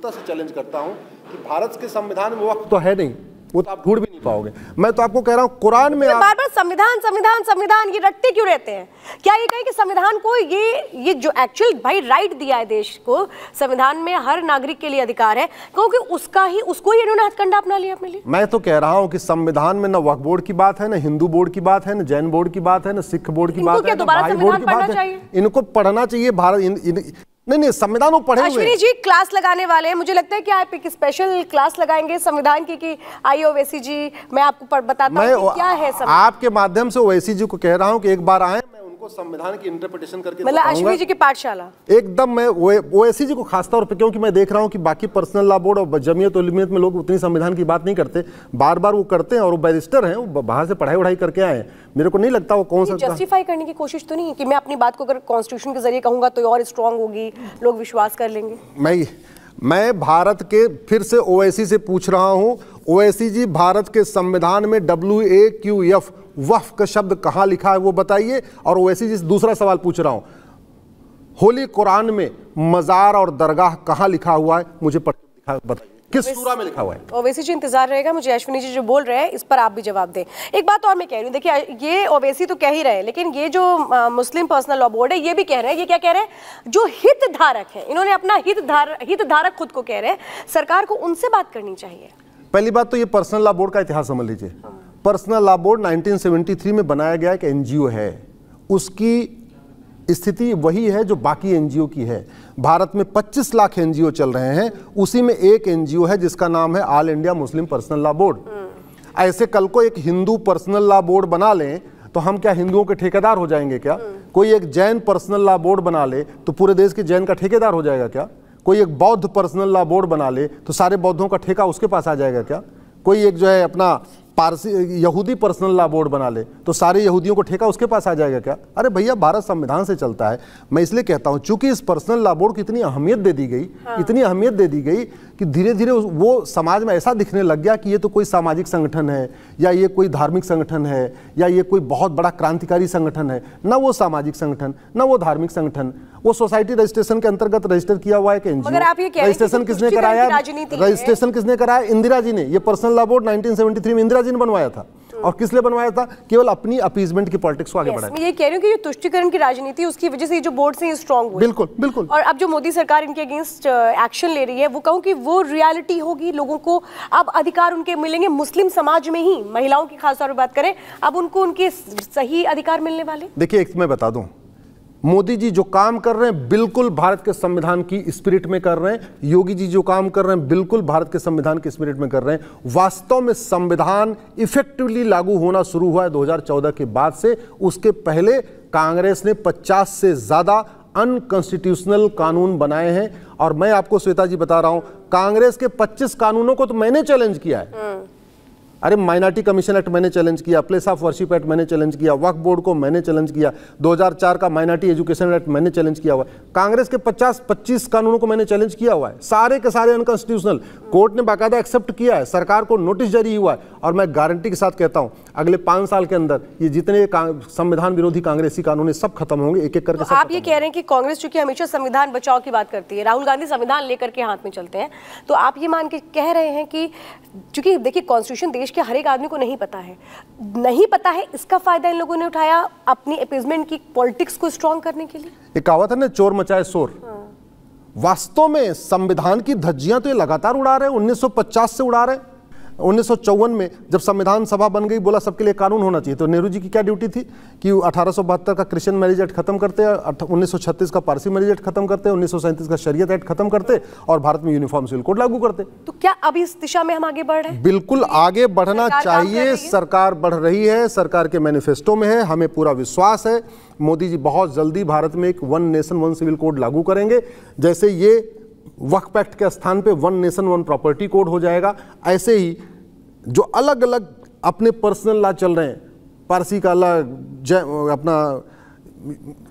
B: पूर्णता से चैलेंज करता हूं कि भारत के संविधान में वक्त तो है नहीं वो तो आप ढूंढ भी नहीं पाओगे मैं तो आपको कह रहा हूं
A: कुरान में तो आप... बार बार संविधान संविधान संविधान ये रटते क्यों रहते हैं क्या ये कहें कि संविधान को ये ये जो एक्चुअल भाई राइट दिया है देश को संविधान में हर नागरिक के लिए अधिकार है क्योंकि उसका ही उसको ही इन्होंने हथकंडा अपना लिया अपने लिए
B: मैं तो कह रहा हूँ कि संविधान में न वक्फ बोर्ड की बात है न हिंदू बोर्ड की बात है न जैन बोर्ड की बात है न सिख बोर्ड की बात है इनको पढ़ना चाहिए भारत नहीं नहीं संविधान वो पढ़े अश्विनी
A: जी क्लास लगाने वाले हैं मुझे लगता है कि आप एक स्पेशल क्लास लगाएंगे संविधान की कि आई ओवैसी जी मैं आपको बताता हूँ क्या है आपके
B: माध्यम से ओवैसी जी को कह रहा हूँ कि एक बार आए को संविधान की इंटरप्रिटेशन करके मतलब अश्विनी जी की पाठशाला एकदम मैं ओएससी जी को खासतौर पर क्योंकि मैं देख रहा हूँ कि बाकी पर्सनल लॉ बोर्ड और जमीयत उलमियत में लोग उतनी संविधान की बात नहीं करते बार बार वो करते हैं और वो बैरिस्टर हैं वो बाहर से पढ़ाई वढ़ाई करके आए मेरे को नहीं लगता वो कौन सा जस्टिफाई
A: करने की कोशिश तो नहीं है कि मैं अपनी बात को अगर कॉन्स्टिट्यूशन के जरिए कहूंगा तो और स्ट्रांग होगी लोग विश्वास कर लेंगे
B: मैं मैं भारत के फिर से ओवैसी से पूछ रहा हूँ ओवैसी जी भारत के संविधान में डब्ल्यू ए क्यू एफ वफ का शब्द कहाँ लिखा है वो बताइए और ओवैसी जी दूसरा सवाल पूछ रहा हूँ होली कुरान में मज़ार और दरगाह कहाँ लिखा हुआ है मुझे पढ़ बताइए किस सूरा में लिखा हुआ है
A: ओवैसी जी इंतजार रहेगा मुझे अश्विनी जी जो बोल रहे हैं इस पर आप भी जवाब दें एक बात और मैं कह रही हूँ देखिए ये ओवैसी तो कह ही रहे हैं लेकिन ये जो आ, मुस्लिम पर्सनल लॉ बोर्ड है ये भी कह रहे हैं ये क्या कह रहे हैं जो हितधारक है इन्होंने अपना हितधार हितधारक खुद को कह रहे हैं सरकार को उनसे बात करनी चाहिए
B: पहली बात तो ये पर्सनल लॉ बोर्ड का इतिहास समझ लीजिए पर्सनल लॉ बोर्ड नाइनटीन में बनाया गया एक एनजीओ है उसकी स्थिति वही है जो बाकी एनजीओ की है भारत में 25 लाख एनजीओ चल रहे हैं उसी में एक एनजीओ है जिसका नाम है All India Muslim Personal law Board हम्म। ऐसे कल को एक हिंदू पर्सनल लॉ बोर्ड बना लें तो हम क्या हिंदुओं के ठेकेदार हो जाएंगे क्या हम्म। कोई एक जैन पर्सनल लॉ बोर्ड बना ले तो पूरे देश के जैन का ठेकेदार हो जाएगा क्या कोई एक बौद्ध पर्सनल लॉ बोर्ड बना ले तो सारे बौद्धों का ठेका उसके पास आ जाएगा क्या कोई एक जो है अपना पारसी यहूदी पर्सनल लॉ बोर्ड बना ले तो सारे यहूदियों को ठेका उसके पास आ जाएगा क्या अरे भैया भारत संविधान से चलता है मैं इसलिए कहता हूं चूंकि इस पर्सनल लॉ बोर्ड की इतनी अहमियत दे दी गई हाँ। इतनी अहमियत दे दी गई कि धीरे धीरे वो समाज में ऐसा दिखने लग गया कि ये तो कोई सामाजिक संगठन है या ये कोई धार्मिक संगठन है या ये कोई बहुत बड़ा क्रांतिकारी संगठन है ना वो सामाजिक संगठन ना वो धार्मिक संगठन वो सोसाइटी रजिस्ट्रेशन के अंतर्गत रजिस्टर किया हुआ है कि रजिस्ट्रेशन किसने कराया रजिस्ट्रेशन किसने कराया इंदिरा जी ने ये पर्सनल लॉ बोर्ड नाइनटीन में इंदिरा मैगजीन बनवाया था और किस लिए बनवाया था केवल अपनी अपीजमेंट की पॉलिटिक्स को आगे बढ़ाया मैं
A: ये कह रही हूँ कि ये तुष्टिकरण की राजनीति उसकी वजह से जो बोर्ड से स्ट्रॉन्ग हुई बिल्कुल बिल्कुल और अब जो मोदी सरकार इनके अगेंस्ट एक्शन uh, ले रही है वो कहूँ कि वो रियलिटी होगी लोगों को अब अधिकार उनके मिलेंगे मुस्लिम समाज में ही महिलाओं की खासतौर पर बात करें अब उनको उनके सही अधिकार मिलने वाले
B: देखिए एक मैं बता दूँ मोदी जी जो काम कर रहे हैं बिल्कुल भारत के संविधान की स्पिरिट में कर रहे हैं योगी जी जो काम कर रहे हैं बिल्कुल भारत के संविधान की स्पिरिट में कर रहे हैं वास्तव में संविधान इफेक्टिवली लागू होना शुरू हुआ है 2014 के बाद से उसके पहले कांग्रेस ने 50 से ज़्यादा अनकॉन्स्टिट्यूशनल कानून बनाए हैं और मैं आपको श्वेता जी बता रहा हूं कांग्रेस के पच्चीस कानूनों को तो मैंने चैलेंज किया है हाँ। अरे माइनॉरिटी कमीशन एक्ट मैंने चैलेंज किया प्लेस ऑफ वर्शिप एक्ट मैंने चैलेंज किया वक्फ बोर्ड को मैंने चैलेंज किया 2004 का माइनॉरिटी एजुकेशन एक्ट मैंने चैलेंज किया हुआ है कांग्रेस के 50 25 कानूनों को मैंने चैलेंज किया हुआ है सारे के सारे अनकॉन्स्टिट्यूशनल कोर्ट ने बाकायदा एक्सेप्ट किया है सरकार को नोटिस जारी हुआ है और मैं गारंटी के साथ कहता हूँ अगले पांच साल के अंदर ये जितने संविधान विरोधी कांग्रेसी कानून है सब खत्म होंगे एक एक करके आप
A: ये कह रहे हैं कि कांग्रेस चूंकि हमेशा संविधान बचाव की बात करती है राहुल गांधी संविधान लेकर के हाथ में चलते हैं तो आप ये मान के कह रहे हैं कि चूंकि देखिए कॉन्स्टिट्यूशन देश देश के हर एक आदमी को नहीं पता है नहीं पता है इसका फायदा इन लोगों ने उठाया अपनी अपीजमेंट की पॉलिटिक्स को स्ट्रॉन्ग करने के लिए
B: एक कहावत है ना चोर मचाए शोर हाँ। वास्तव में संविधान की धज्जियां तो ये लगातार उड़ा रहे हैं 1950 से उड़ा रहे हैं उन्नीस में जब संविधान सभा बन गई बोला सबके लिए कानून होना चाहिए तो नेहरू जी की क्या ड्यूटी थी कि अठारह का क्रिश्चियन मैरिज एक्ट खत्म करते उन्नीस का पारसी मैरिज एक्ट खत्म करते उन्नीस का शरीय एक्ट खत्म करते और भारत में यूनिफॉर्म सिविल कोड लागू करते
A: तो क्या अब इस दिशा में हम आगे बढ़ रहे हैं
B: बिल्कुल आगे बढ़ना चाहिए सरकार बढ़ रही है सरकार के मैनिफेस्टो में है हमें पूरा विश्वास है मोदी जी बहुत जल्दी भारत में एक one nation one civil code लागू करेंगे जैसे ये वक्फ एक्ट के स्थान पे one nation one property code हो जाएगा ऐसे ही जो अलग अलग अपने पर्सनल लॉ चल रहे हैं पारसी का अलग जय अपना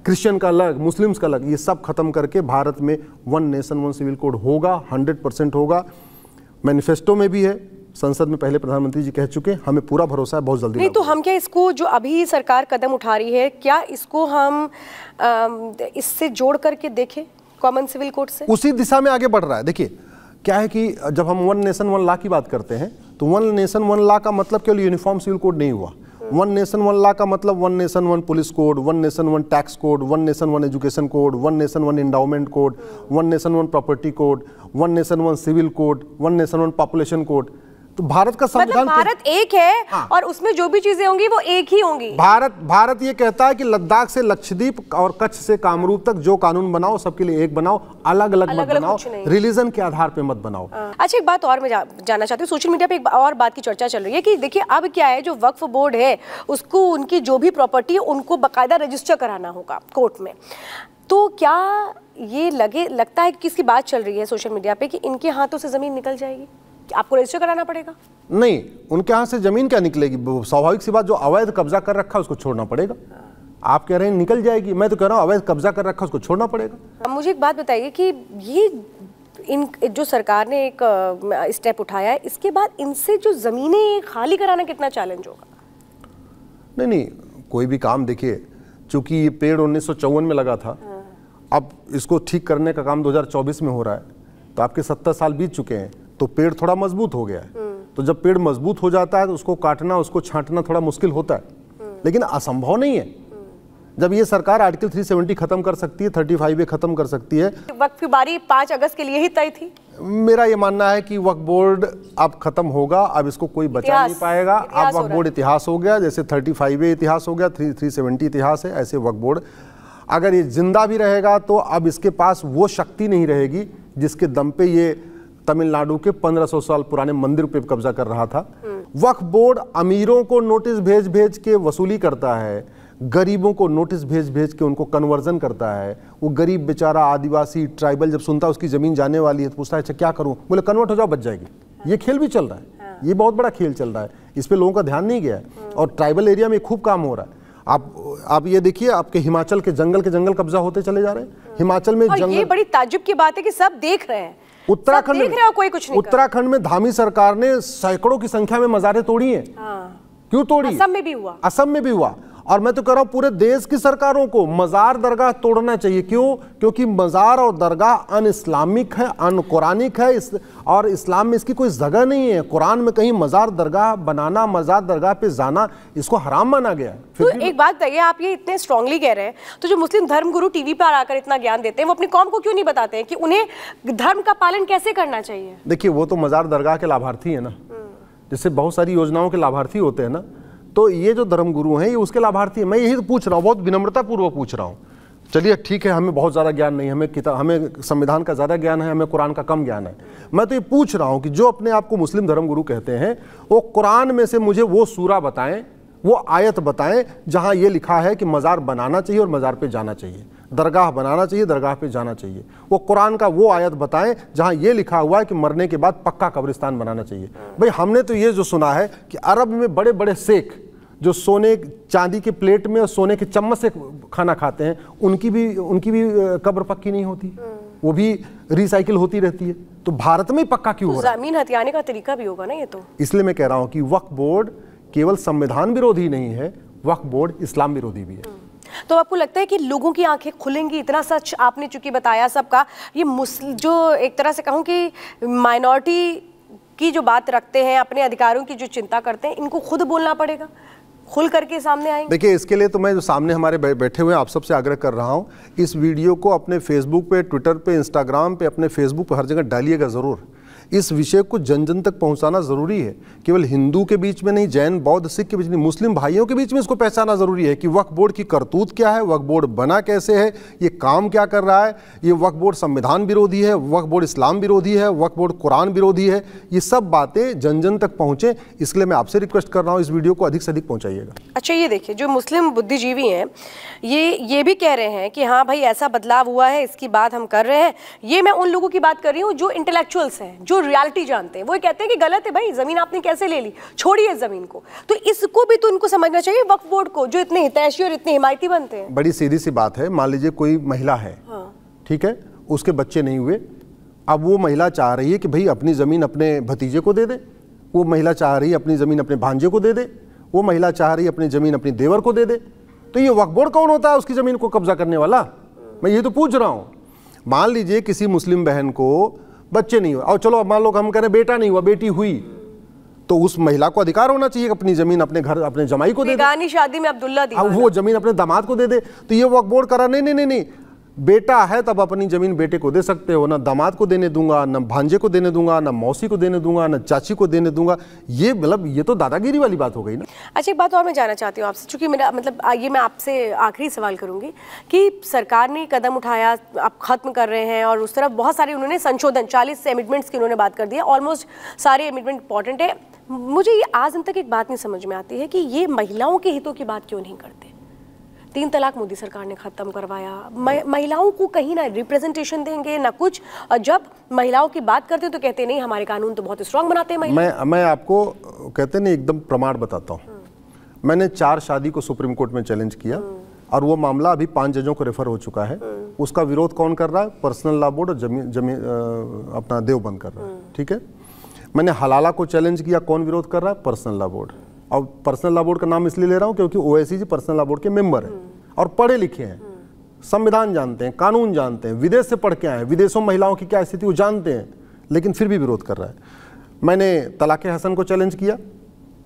B: क्रिश्चियन का अलग मुस्लिम्स का अलग ये सब खत्म करके भारत में one nation one civil code होगा हंड्रेड परसेंट होगा मैनिफेस्टो में भी है संसद में पहले प्रधानमंत्री जी कह चुके हैं हमें पूरा भरोसा है बहुत जल्दी नहीं तो
A: हम क्या इसको जो अभी सरकार कदम उठा रही है क्या इसको हम इससे जोड़ करके देखें कॉमन सिविल कोड से उसी
B: दिशा में आगे बढ़ रहा है देखिए क्या है कि जब हम वन नेशन वन लॉ की बात करते हैं तो वन नेशन वन लॉ का मतलब केवल यूनिफॉर्म सिविल कोड नहीं हुआ वन नेशन वन लॉ का मतलब one nation one police code one nation one tax code one nation one education code one nation one endowment code one nation one property code one nation one civil code one nation one population code तो भारत का मतलब संविधान मतलब भारत
A: एक है हाँ। और उसमें जो भी चीजें होंगी वो एक ही होंगी
B: भारत भारत ये कहता है कि लद्दाख से लक्षद्वीप और कच्छ से कामरूप तक जो कानून बनाओ सबके लिए एक बनाओ अलग अलग, मत बनाओ रिलीजन के आधार पे मत बनाओ
A: हाँ। अच्छा एक बात और मैं जा, जानना चाहती हूँ सोशल मीडिया पे एक और बात की चर्चा चल रही है की देखिये अब क्या है जो वक्फ बोर्ड है उसको उनकी जो भी प्रॉपर्टी है उनको बाकायदा रजिस्टर कराना होगा कोर्ट में तो क्या ये लगे लगता है किसकी बात चल रही है सोशल मीडिया पे कि इनके हाथों से ज़मीन निकल जाएगी आपको रजिस्टर कराना पड़ेगा
B: नहीं उनके यहाँ से जमीन क्या निकलेगी स्वाभाविक सी बात जो अवैध कब्जा कर रखा है उसको छोड़ना पड़ेगा हाँ। आप कह रहे हैं निकल जाएगी मैं तो कह रहा हूँ अवैध कब्जा कर रखा उसको छोड़ना पड़ेगा
A: हाँ, मुझे एक बात बताइए कि ये इन जो सरकार ने एक स्टेप उठाया है इसके बाद इनसे जो ज़मीनें खाली कराना कितना चैलेंज होगा
B: नहीं नहीं कोई भी काम देखिए चूंकि ये पेड़ उन्नीस में लगा था हाँ। अब इसको ठीक करने का काम 2024 में हो रहा है तो आपके सत्तर साल बीत चुके हैं तो पेड़ थोड़ा मजबूत हो गया है तो जब पेड़ मजबूत हो जाता है तो उसको काटना उसको छांटना थोड़ा मुश्किल होता है लेकिन असंभव नहीं है जब ये सरकार आर्टिकल 370 खत्म कर सकती है थर्टी ए खत्म कर सकती है
A: वक्त की बारी पांच अगस्त के लिए ही तय थी मेरा ये मानना है
B: कि वक्त बोर्ड अब खत्म होगा अब इसको कोई बचा नहीं पाएगा अब वक्त बोर्ड इतिहास हो गया जैसे थर्टी फाइव इतिहास हो गया थ्री थ्री इतिहास है ऐसे वक्त बोर्ड अगर ये जिंदा भी रहेगा तो अब इसके पास वो शक्ति नहीं रहेगी जिसके दम पे ये तमिलनाडु के 1500 साल पुराने मंदिर पे कब्जा कर रहा था वक्फ बोर्ड अमीरों को नोटिस भेज भेज के वसूली करता है गरीबों को नोटिस भेज भेज के उनको कन्वर्जन करता है वो गरीब बेचारा आदिवासी ट्राइबल जब सुनता है उसकी ज़मीन जाने वाली है तो पूछता है अच्छा क्या करूँ बोले कन्वर्ट हो जाओ बच जाएगी ये खेल भी चल रहा है हाँ। ये बहुत बड़ा खेल चल रहा है इस पर लोगों का ध्यान नहीं गया हाँ। और ट्राइबल एरिया में खूब काम हो रहा है आप आप ये देखिए आपके हिमाचल के जंगल के जंगल कब्जा होते चले जा रहे हैं हाँ। हिमाचल में जंगल ये
A: बड़ी ताजुब की बात है कि सब देख रहे हैं
B: उत्तराखंड देख रहे हो कोई कुछ नहीं उत्तराखंड में धामी सरकार ने सैकड़ों की संख्या में मजारे तोड़ी है हाँ। क्यों तोड़ी असम में भी हुआ असम में भी हुआ और मैं तो कह रहा हूं पूरे देश की सरकारों को मजार दरगाह तोड़ना चाहिए क्यों क्योंकि मजार और दरगाह अन इस्लामिक है अन कुरानिक है इस, और इस्लाम में इसकी कोई जगह नहीं है कुरान में कहीं मजार दरगाह बनाना मजार दरगाह पे जाना इसको हराम माना गया तो एक
A: बात बताइए आप ये इतने स्ट्रांगली कह रहे हैं तो जो मुस्लिम धर्म गुरु टीवी पर आकर इतना ज्ञान देते हैं वो अपनी कौम को क्यों नहीं बताते हैं कि उन्हें धर्म का पालन कैसे करना चाहिए
B: देखिए वो तो मजार दरगाह के लाभार्थी है ना हम्म। जिससे बहुत सारी योजनाओं के लाभार्थी होते हैं ना तो ये जो धर्म गुरु हैं ये उसके लाभार्थी हैं मैं यही तो पूछ रहा हूँ बहुत विनम्रतापूर्वक पूछ रहा हूँ चलिए ठीक है हमें बहुत ज़्यादा ज्ञान नहीं हमें किताब हमें संविधान का ज़्यादा ज्ञान है हमें कुरान का कम ज्ञान है मैं तो ये पूछ रहा हूँ कि जो अपने आप को मुस्लिम धर्मगुरु कहते हैं वो कुरान में से मुझे वो सूरा बताएं वो आयत बताएं जहाँ ये लिखा है कि मज़ार बनाना चाहिए और मज़ार पर जाना चाहिए दरगाह बनाना चाहिए दरगाह पे जाना चाहिए वो कुरान का वो आयत बताएं जहाँ ये लिखा हुआ है कि मरने के बाद पक्का कब्रिस्तान बनाना चाहिए भाई हमने तो ये जो सुना है कि अरब में बड़े बड़े शेख जो सोने चांदी के प्लेट में और सोने के चम्मच से खाना खाते हैं उनकी भी उनकी भी कब्र पक्की नहीं होती हम्म। वो भी रिसाइकिल होती रहती है तो भारत में पक्का क्यों तो हो रहा
A: है जमीन हथियाने का तरीका भी होगा ना ये तो
B: इसलिए मैं कह रहा हूँ कि वक्फ बोर्ड केवल संविधान विरोधी नहीं है वक्फ बोर्ड इस्लाम विरोधी भी है हम्म।
A: तो आपको लगता है कि लोगों की आंखें खुलेंगी इतना सच आपने चूंकि बताया सबका ये मुस्लिम जो एक तरह से कहूँ कि माइनॉरिटी की जो बात रखते हैं अपने अधिकारों की जो चिंता करते हैं इनको खुद बोलना पड़ेगा खुल करके सामने आएंगे
B: देखिए इसके लिए तो मैं जो सामने हमारे बैठे हुए आप सबसे आग्रह कर रहा हूँ इस वीडियो को अपने फेसबुक पे ट्विटर पे इंस्टाग्राम पे अपने फेसबुक पर हर जगह डालिएगा ज़रूर इस विषय को जन जन तक पहुंचाना ज़रूरी है केवल हिंदू के बीच में नहीं जैन बौद्ध सिख के बीच नहीं मुस्लिम भाइयों के बीच में इसको पहचाना ज़रूरी है कि वक्फ बोर्ड की करतूत क्या है वक्फ बोर्ड बना कैसे है ये काम क्या कर रहा है ये वक्फ बोर्ड संविधान विरोधी है वक्फ बोर्ड इस्लाम विरोधी है वक्फ बोर्ड कुरान विरोधी है ये सब बातें जन जन तक पहुंचे इसलिए मैं आपसे रिक्वेस्ट कर रहा हूँ इस वीडियो को अधिक से अधिक पहुंचाइएगा
A: अच्छा ये देखिए जो मुस्लिम बुद्धिजीवी हैं ये ये भी कह रहे हैं कि हाँ भाई ऐसा बदलाव हुआ है इसकी बात हम कर रहे हैं ये मैं उन लोगों की बात कर रही हूँ जो इंटेलेक्चुअल्स हैं जो जो रियलिटी जानते हैं वो कहते हैं कि गलत है भाई जमीन आपने कैसे ले ली छोड़िए जमीन को तो इसको भी तो उनको समझना चाहिए वक्फ बोर्ड को जो इतने हितैषी और इतने हिमायती बनते हैं
B: बड़ी सीधी सी बात है मान लीजिए कोई महिला है हाँ। ठीक है उसके बच्चे नहीं हुए अब वो महिला चाह रही है कि भाई अपनी ज़मीन अपने भतीजे को दे दे वो महिला चाह रही है अपनी ज़मीन अपने भांजे को दे दे वो महिला चाह रही है अपनी ज़मीन अपनी देवर को दे दे तो ये वक्फ बोर्ड कौन होता है उसकी ज़मीन को कब्जा करने वाला मैं ये तो पूछ रहा हूँ मान लीजिए किसी मुस्लिम बहन को बच्चे नहीं हुए और चलो अब मान लो हम कह रहे बेटा नहीं हुआ बेटी हुई तो उस महिला को अधिकार होना चाहिए अपनी जमीन अपने घर अपने जमाई को
A: दे शादी में अब्दुल्ला हाँ, दी
B: वो जमीन अपने दामाद को दे दे तो ये वक्त बोर्ड करा नहीं नहीं नहीं बेटा है तब अपनी ज़मीन बेटे को दे सकते हो ना दामाद को देने दूंगा ना भांजे को देने दूंगा ना मौसी को देने दूंगा ना चाची को देने दूंगा ये मतलब ये तो दादागिरी वाली बात हो गई ना
A: अच्छा एक बात और मैं जानना चाहती हूँ आपसे चूंकि मेरा मतलब ये मैं आपसे आखिरी सवाल करूंगी कि सरकार ने कदम उठाया आप खत्म कर रहे हैं और उस तरफ बहुत सारे उन्होंने संशोधन चालीस अमेंडमेंट्स की उन्होंने बात कर दी है ऑलमोस्ट सारे अमेंडमेंट इंपॉर्टेंट है मुझे ये आज दिन तक एक बात नहीं समझ में आती है कि ये महिलाओं के हितों की बात क्यों नहीं करते तीन तलाक मोदी सरकार ने ख़त्म करवाया महिलाओं को कहीं ना रिप्रेजेंटेशन देंगे ना कुछ और जब महिलाओं की बात करते तो कहते नहीं हमारे कानून तो बहुत स्ट्रांग बनाते हैं मैं
B: मैं आपको कहते नहीं एकदम प्रमाण बताता हूँ हम्म। मैंने चार शादी को सुप्रीम कोर्ट में चैलेंज किया हम्म। और वो मामला अभी पांच जजों को रेफर हो चुका है हम्म। उसका विरोध कौन कर रहा है पर्सनल लॉ बोर्ड और जमी जमी अपना देवबंद कर रहा है ठीक है मैंने हलाला को चैलेंज किया कौन विरोध कर रहा है पर्सनल लॉ बोर्ड और पर्सनल लॉ बोर्ड का नाम इसलिए ले रहा हूँ क्योंकि ओ जी पर्सनल लॉ बोर्ड के मेम्बर हैं और पढ़े लिखे हैं संविधान जानते हैं कानून जानते हैं विदेश से पढ़ के आए विदेशों में महिलाओं की क्या स्थिति वो जानते हैं लेकिन फिर भी विरोध कर रहा है मैंने तलाक हसन को चैलेंज किया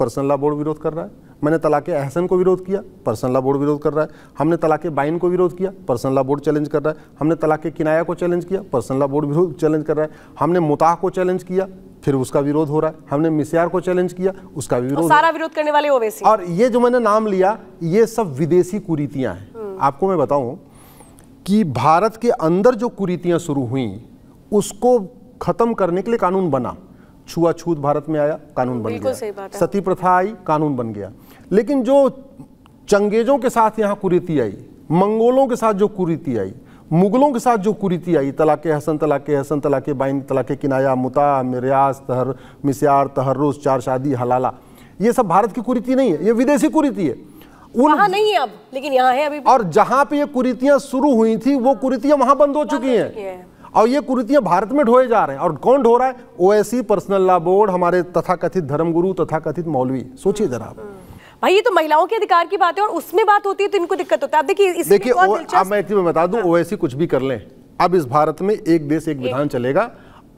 B: पर्सनल लॉ बोर्ड विरोध कर रहा है मैंने तलाक एहसन को विरोध किया पर्सनल लॉ बोर्ड विरोध कर रहा है हमने तलाक बाइन को विरोध किया पर्सनल लॉ बोर्ड चैलेंज कर रहा है हमने तलाक किनाया को चैलेंज किया पर्सनल लॉ बोर्ड विरोध चैलेंज कर रहा है हमने मुताह को चैलेंज किया फिर उसका विरोध हो रहा है हमने मिसियार को चैलेंज किया उसका भी विरोध सारा
A: विरोध करने वाले ओवैसी और ये जो मैंने
B: नाम लिया ये सब विदेशी कुरीतियां हैं हम्म। आपको मैं बताऊं कि भारत के अंदर जो कुरीतियां शुरू हुई उसको ख़त्म करने के लिए कानून बना छुआछूत भारत में आया कानून बन गया सती प्रथा आई कानून बन गया लेकिन जो चंगेजों के साथ यहाँ कुरीति आई मंगोलों के साथ जो कुरीति आई मुगलों के साथ जो कुरीति आई तलाक़ हसन तलाक़ हसन तलाक़ बाइन तलाक़ किनाया मुता मिरयाज तहर मिसयार तहरुस चार शादी हलाला ये सब भारत की कुरीति नहीं है ये विदेशी कुरीति है उन नहीं है अब लेकिन यहाँ है अभी और जहाँ पे ये कुरीतियाँ शुरू हुई थी वो कुरीतियाँ वहाँ बंद हो चुकी हैं और ये कुरीतियाँ भारत में ढोए जा रहे हैं और कौन ढो रहा है ओएसी पर्सनल लॉ बोर्ड हमारे तथाकथित धर्मगुरु तथाकथित मौलवी सोचिए जरा आप
A: भाई हाँ, ये तो महिलाओं के अधिकार की बात है और उसमें बात होती है तो इनको दिक्कत होता है देखिए देखिए
B: मैं बता दू हाँ। ओवैसी कुछ भी कर ले अब इस भारत में एक देश एक विधान चलेगा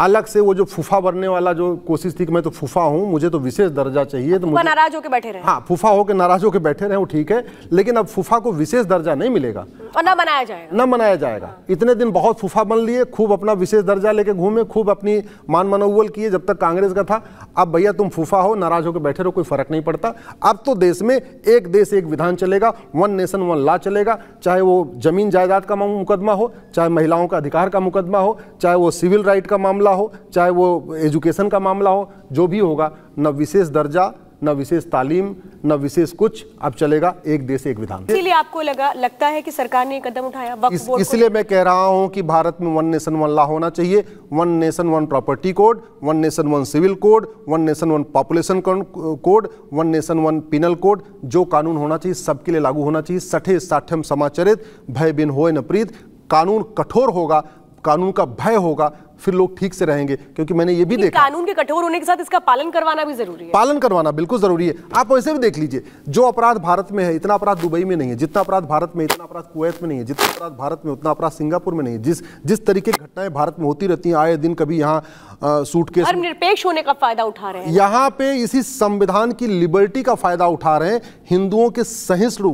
B: अलग से वो जो फूफा बनने वाला जो कोशिश थी कि मैं तो फूफा हूँ मुझे तो विशेष दर्जा चाहिए तो मुझे
A: नाराज होकर बैठे रहे हाँ
B: फूफा होकर नाराज होकर बैठे रहे वो ठीक है लेकिन अब फूफा को विशेष दर्जा नहीं मिलेगा
A: और ना मनाया जाएगा
B: ना मनाया जाएगा हाँ। इतने दिन बहुत फूफा बन लिए खूब अपना विशेष दर्जा लेके घूमे खूब अपनी मान मनोवल किए जब तक कांग्रेस का था अब भैया तुम फूफा हो नाराज होकर बैठे रहो कोई फर्क नहीं पड़ता अब तो देश में एक देश एक विधान चलेगा वन नेशन वन लॉ चलेगा चाहे वो जमीन जायदाद का मुकदमा हो चाहे महिलाओं का अधिकार का मुकदमा हो चाहे वो सिविल राइट का मामला मामला हो चाहे वो एजुकेशन का मामला हो जो भी होगा न विशेष दर्जा न विशेष तालीम न विशेष कुछ अब चलेगा एक देश एक विधान
A: इसलिए आपको लगा लगता है कि सरकार ने कदम उठाया इस, इसलिए
B: मैं कह रहा हूं कि भारत में वन नेशन वन लॉ होना चाहिए one nation one property code one nation one civil code one nation one population code one nation one penal code जो कानून होना चाहिए सबके लिए लागू होना चाहिए सठे साठम समाचरित भय बिन हो न प्रीत कानून कठोर होगा कानून का भय होगा फिर लोग ठीक से रहेंगे क्योंकि मैंने ये भी देखा
A: कानून के कठोर होने के साथ इसका पालन करवाना भी जरूरी है
B: पालन करवाना बिल्कुल जरूरी है आप वैसे भी देख लीजिए जो अपराध भारत में है इतना अपराध दुबई में नहीं है जितना अपराध भारत में इतना अपराध कुवैत में नहीं है जितना अपराध भारत में उतना अपराध सिंगापुर में नहीं है जिस जिस तरीके की घटनाएं भारत में होती रहती है आए दिन कभी यहाँ सूट के
A: निरपेक्ष होने का फायदा उठा रहे हैं
B: यहाँ पे इसी संविधान की लिबर्टी का फायदा उठा रहे हैं हिंदुओं के सहिष्णु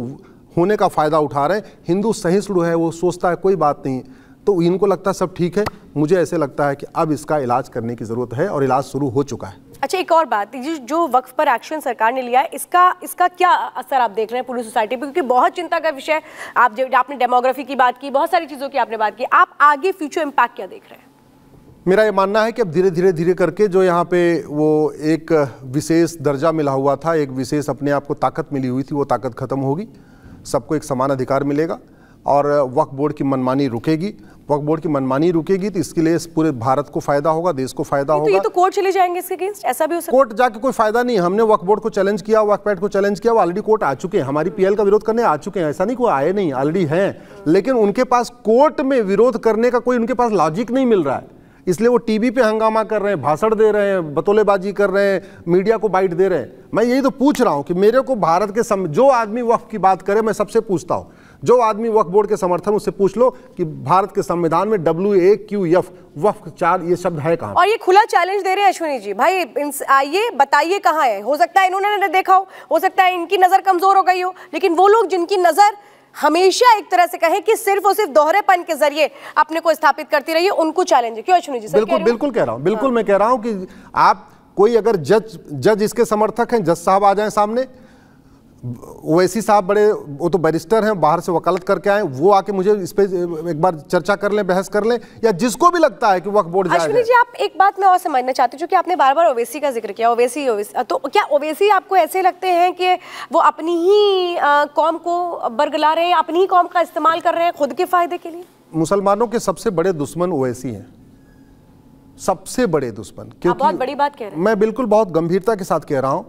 B: होने का फायदा उठा रहे हैं हिंदू सहिष्णु है वो सोचता है कोई बात नहीं तो इनको लगता है सब ठीक है मुझे ऐसे लगता है कि अब इसका इलाज करने की ज़रूरत है और इलाज शुरू हो चुका है
A: अच्छा एक और बात जो वक्त पर एक्शन सरकार ने लिया है इसका इसका क्या असर आप देख रहे हैं पूरी सोसाइटी पर क्योंकि बहुत चिंता का विषय आप जब आपने डेमोग्राफी की बात की बहुत सारी चीज़ों की आपने बात की आप आगे फ्यूचर इम्पैक्ट क्या देख रहे हैं
B: मेरा ये मानना है कि अब धीरे धीरे धीरे करके जो यहाँ पे वो एक विशेष दर्जा मिला हुआ था एक विशेष अपने आप को ताकत मिली हुई थी वो ताकत खत्म होगी सबको एक समान अधिकार मिलेगा और वक्फ बोर्ड की मनमानी रुकेगी वक्फ बोर्ड की मनमानी रुकेगी तो इसके लिए इस पूरे भारत को फायदा होगा देश को फायदा होगा तो ये तो
A: कोर्ट चले जाएंगे इसके अगेंस्ट ऐसा भी हो सकता कोर्ट
B: जाके कोई फायदा नहीं हमने वक्फ बोर्ड को चैलेंज किया वक्फ पैट को चैलेंज किया वो ऑलरेडी कोर्ट आ चुके हैं हमारी पीएल का विरोध करने आ चुके हैं ऐसा नहीं कोई आए नहीं ऑलरेडी है लेकिन उनके पास कोर्ट में विरोध करने का कोई उनके पास लॉजिक नहीं मिल रहा है इसलिए वो टीवी पे हंगामा कर रहे हैं भाषण दे रहे हैं बतोलेबाजी कर रहे हैं मीडिया को बाइट दे रहे हैं मैं यही तो पूछ रहा हूँ कि मेरे को भारत के सम जो आदमी वक्फ की बात करे मैं सबसे पूछता हूँ जो आदमी वक्फ बोर्ड के समर्थन उससे पूछ लो कि भारत के संविधान में डब्ल्यू ए क्यू एफ वफ चार ये शब्द है कहाँ
A: और ये खुला चैलेंज दे रहे हैं अश्विनी जी भाई आइए बताइए कहाँ है हो सकता है इन्होंने देखा हो हो सकता है इनकी नजर कमजोर हो गई हो लेकिन वो लोग जिनकी नजर हमेशा एक तरह से कहे कि सिर्फ और सिर्फ दोहरेपन के जरिए अपने को स्थापित करती रही है उनको चैलेंज है क्यों अश्विनी जी बिल्कुल बिल्कुल
B: कह रहा हूँ बिल्कुल हाँ। मैं कह रहा हूँ कि आप कोई अगर जज जज इसके समर्थक हैं जज साहब आ जाए सामने ओवैसी साहब बड़े वो तो बैरिस्टर हैं बाहर से वकालत करके आए वो आके मुझे इस पर एक बार चर्चा कर लें बहस कर लें या जिसको भी लगता है कि वक्त बोर्ड अश्विनी जी
A: आप एक बात मैं और समझना चाहती हूँ कि आपने बार बार ओवैसी का जिक्र किया ओवैसी ओवैसी तो क्या ओवैसी आपको ऐसे लगते हैं कि वो अपनी ही कौम को बरगला रहे हैं अपनी ही कौम का इस्तेमाल कर रहे हैं खुद के फ़ायदे के लिए
B: मुसलमानों के सबसे बड़े दुश्मन ओवैसी हैं सबसे बड़े दुश्मन क्योंकि बहुत बड़ी बात कह रहे हैं मैं बिल्कुल बहुत गंभीरता के साथ कह रहा हूँ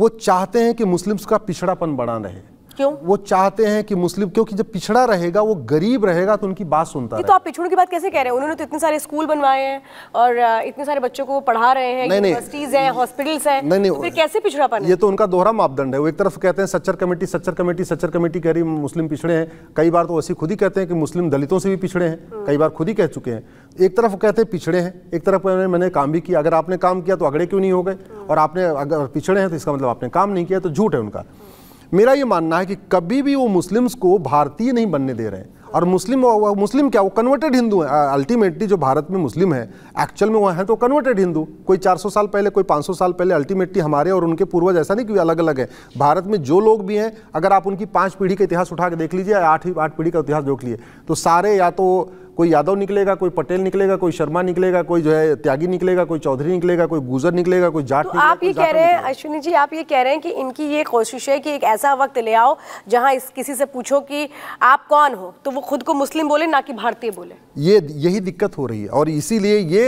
B: वो चाहते हैं कि मुस्लिम्स का पिछड़ापन बना रहे क्यों वो चाहते हैं कि मुस्लिम क्योंकि जब पिछड़ा रहेगा वो गरीब रहेगा तो उनकी बात सुनता है तो आप
A: पिछड़ों की बात कैसे कह रहे हैं उन्होंने तो इतने सारे स्कूल बनवाए हैं और इतने सारे बच्चों को पढ़ा रहे हैं यूनिवर्सिटीज हैं हॉस्पिटल्स हैं नहीं नहीं तो फिर कैसे पिछड़ा ये
B: तो उनका दोहरा मापदंड है वो एक तरफ कहते हैं Sachar committee Sachar committee Sachar committee कह रही मुस्लिम पिछड़े हैं कई बार तो वैसे खुद ही कहते हैं कि मुस्लिम दलितों से भी पिछड़े हैं हम्म। कई बार खुद ही कह चुके हैं एक तरफ कहते हैं पिछड़े हैं एक तरफ मैंने काम भी किया अगर आपने काम किया तो अगड़े क्यों नहीं हो गए हम्म। और आपने अगर पिछड़े हैं तो इसका मतलब आपने काम नहीं किया तो झूठ है उनका मेरा ये मानना है कि कभी भी वो मुस्लिम्स को भारतीय नहीं बनने दे रहे हैं और मुस्लिम मुस्लिम क्या वो कन्वर्टेड हिंदू हैं अल्टीमेटली जो भारत में मुस्लिम है एक्चुअल में वो हैं तो कन्वर्टेड हिंदू कोई 400 साल पहले कोई 500 साल पहले अल्टीमेटली हमारे और उनके पूर्वज ऐसा नहीं कि अलग अलग है भारत में जो लोग भी हैं अगर आप उनकी पाँच पीढ़ी का इतिहास उठा के देख लीजिए आठ आठ आठ पीढ़ी का इतिहास देख लीजिए तो सारे या तो कोई यादव निकलेगा कोई पटेल निकलेगा कोई शर्मा निकलेगा कोई जो है त्यागी निकलेगा कोई चौधरी निकलेगा कोई गुजर निकलेगा कोई जाट तो आप ये कह रहे हैं
A: अश्विनी जी आप ये कह रहे हैं कि इनकी ये कोशिश है कि एक ऐसा वक्त ले आओ जहाँ किसी से पूछो कि आप कौन हो तो वो खुद को मुस्लिम बोले ना कि भारतीय बोले
B: ये यही दिक्कत हो रही है और इसीलिए ये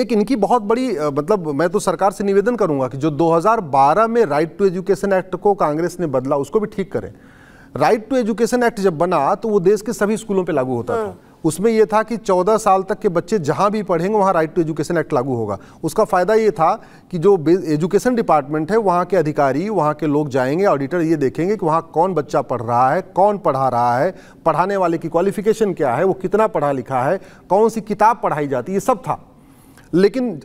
B: एक इनकी बहुत बड़ी मतलब मैं तो सरकार से निवेदन करूंगा कि जो 2012 में राइट टू एजुकेशन एक्ट को कांग्रेस ने बदला उसको भी ठीक करें राइट टू एजुकेशन एक्ट जब बना तो वो देश के सभी स्कूलों पे लागू होता हाँ। था उसमें यह था कि 14 साल तक के बच्चे जहां भी पढ़ेंगे वहां राइट टू एजुकेशन एक्ट लागू होगा उसका फ़ायदा ये था कि जो एजुकेशन डिपार्टमेंट है वहां के अधिकारी वहां के लोग जाएंगे ऑडिटर ये देखेंगे कि वहां कौन बच्चा पढ़ रहा है कौन पढ़ा रहा है पढ़ाने वाले की क्वालिफिकेशन क्या है वो कितना पढ़ा लिखा है कौन सी किताब पढ़ाई जाती ये सब था लेकिन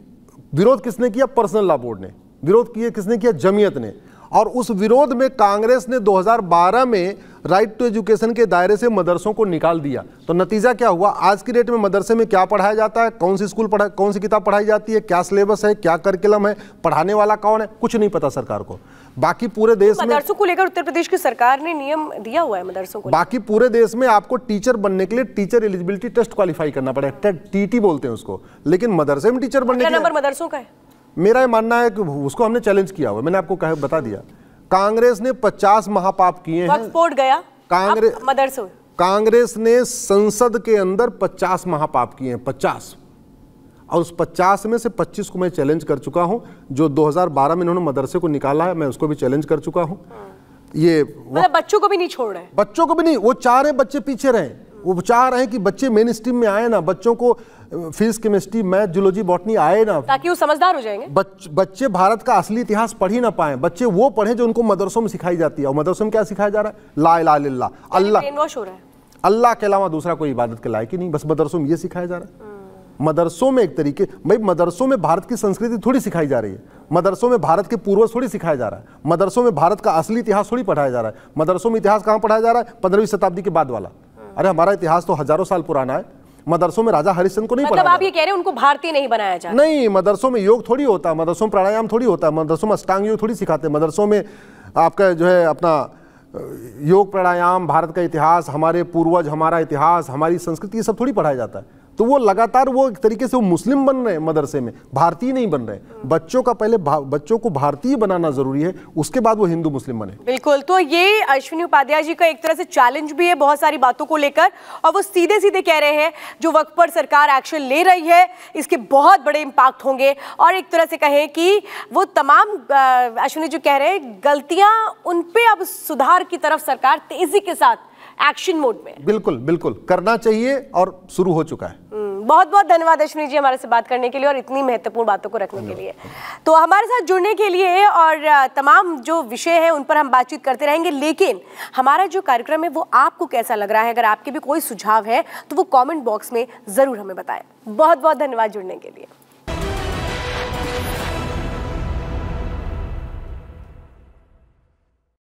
B: विरोध किसने किया पर्सनल लॉ बोर्ड ने विरोध किया किसने किया जमीयत ने और उस विरोध में कांग्रेस ने 2012 में राइट टू एजुकेशन के दायरे से मदरसों को निकाल दिया तो नतीजा क्या हुआ आज की डेट में मदरसे में क्या पढ़ाया जाता है कौन सी स्कूल पढ़ा कौन सी किताब पढ़ाई जाती है क्या सिलेबस है क्या करिकुलम है पढ़ाने वाला कौन है कुछ नहीं पता सरकार को बाकी पूरे तो देश में मदरसों
A: को लेकर उत्तर प्रदेश की सरकार ने नियम दिया हुआ है मदरसों को बाकी
B: पूरे देश में आपको टीचर बनने के लिए टीचर एलिजिबिलिटी टेस्ट क्वालिफाई करना पड़ेगा टीटी बोलते हैं उसको लेकिन मदरसे में टीचर बनने के लिए नंबर
A: मदरसों का है
B: मेरा ये मानना है कि उसको हमने चैलेंज किया हुआ मैंने आपको कह, बता दिया कांग्रेस ने 50 महापाप किए हैं गया कांग्रेस मदरसों कांग्रेस ने संसद के अंदर 50 महापाप किए हैं 50 और उस 50 में से 25 को मैं चैलेंज कर चुका हूं जो 2012 में इन्होंने मदरसे को निकाला है मैं उसको भी चैलेंज कर चुका हूं हाँ। ये मतलब
A: बच्चों को भी नहीं छोड़ रहे
B: बच्चों को भी नहीं वो चार बच्चे पीछे रहे वो चाह रहे हैं कि बच्चे मेन स्ट्रीम में आए ना बच्चों को physics chemistry math zoology botany आए ना
A: ताकि वो समझदार हो जाएंगे
B: बच, बच्चे भारत का असली इतिहास पढ़ ही ना पाए बच्चे वो पढ़े जो उनको मदरसों में सिखाई जाती है और मदरसों में क्या सिखाया जा रहा है ला ला अल्लाह अल्लाह के अलावा दूसरा कोई इबादत के लायक ही नहीं बस मदरसों में ये सिखाया जा रहा है मदरसों में एक तरीके भाई मदरसों में भारत की संस्कृति थोड़ी सिखाई जा रही है मदरसों में भारत के पूर्वज थोड़ी सिखाया जा रहा है मदरसों में भारत का असली इतिहास थोड़ी पढ़ाया जा रहा है मदरसों में इतिहास कहाँ पढ़ाया जा रहा है पंद्रहवीं शताब्दी के बाद वाला अरे हमारा इतिहास तो हजारों साल पुराना है मदरसों में राजा हरिश्चंद्र को नहीं मतलब आप
A: ये कह रहे हैं उनको भारतीय नहीं बनाया जाए
B: नहीं मदरसों में योग थोड़ी होता है मदरसों में प्राणायाम थोड़ी होता है मदरसों में अष्टांग योग थोड़ी सिखाते हैं मदरसों में आपका जो है अपना योग प्राणायाम भारत का इतिहास हमारे पूर्वज हमारा इतिहास हमारी संस्कृति ये सब थोड़ी पढ़ाया जाता है तो वो लगातार वो एक तरीके से वो मुस्लिम बन रहे हैं मदरसे में भारतीय नहीं बन रहे हाँ। बच्चों का पहले बच्चों को भारतीय बनाना जरूरी है उसके बाद वो हिंदू मुस्लिम बने
A: बिल्कुल तो ये अश्विनी उपाध्याय जी का एक तरह से चैलेंज भी है बहुत सारी बातों को लेकर और वो सीधे सीधे कह रहे हैं जो वक्त पर सरकार एक्शन ले रही है इसके बहुत बड़े इम्पैक्ट होंगे और एक तरह से कहें कि वो तमाम अश्विनी जी कह रहे हैं गलतियाँ उन पर अब सुधार की तरफ सरकार तेजी के साथ एक्शन मोड में
B: बिल्कुल बिल्कुल करना चाहिए और शुरू हो चुका है
A: हम्म, बहुत बहुत धन्यवाद अश्विनी जी हमारे से बात करने के लिए और इतनी महत्वपूर्ण बातों को रखने के लिए तो हमारे साथ जुड़ने के लिए और तमाम जो विषय हैं उन पर हम बातचीत करते रहेंगे लेकिन हमारा जो कार्यक्रम है वो आपको कैसा लग रहा है अगर आपके भी कोई सुझाव है तो वो कॉमेंट बॉक्स में ज़रूर हमें बताएं बहुत बहुत धन्यवाद जुड़ने के लिए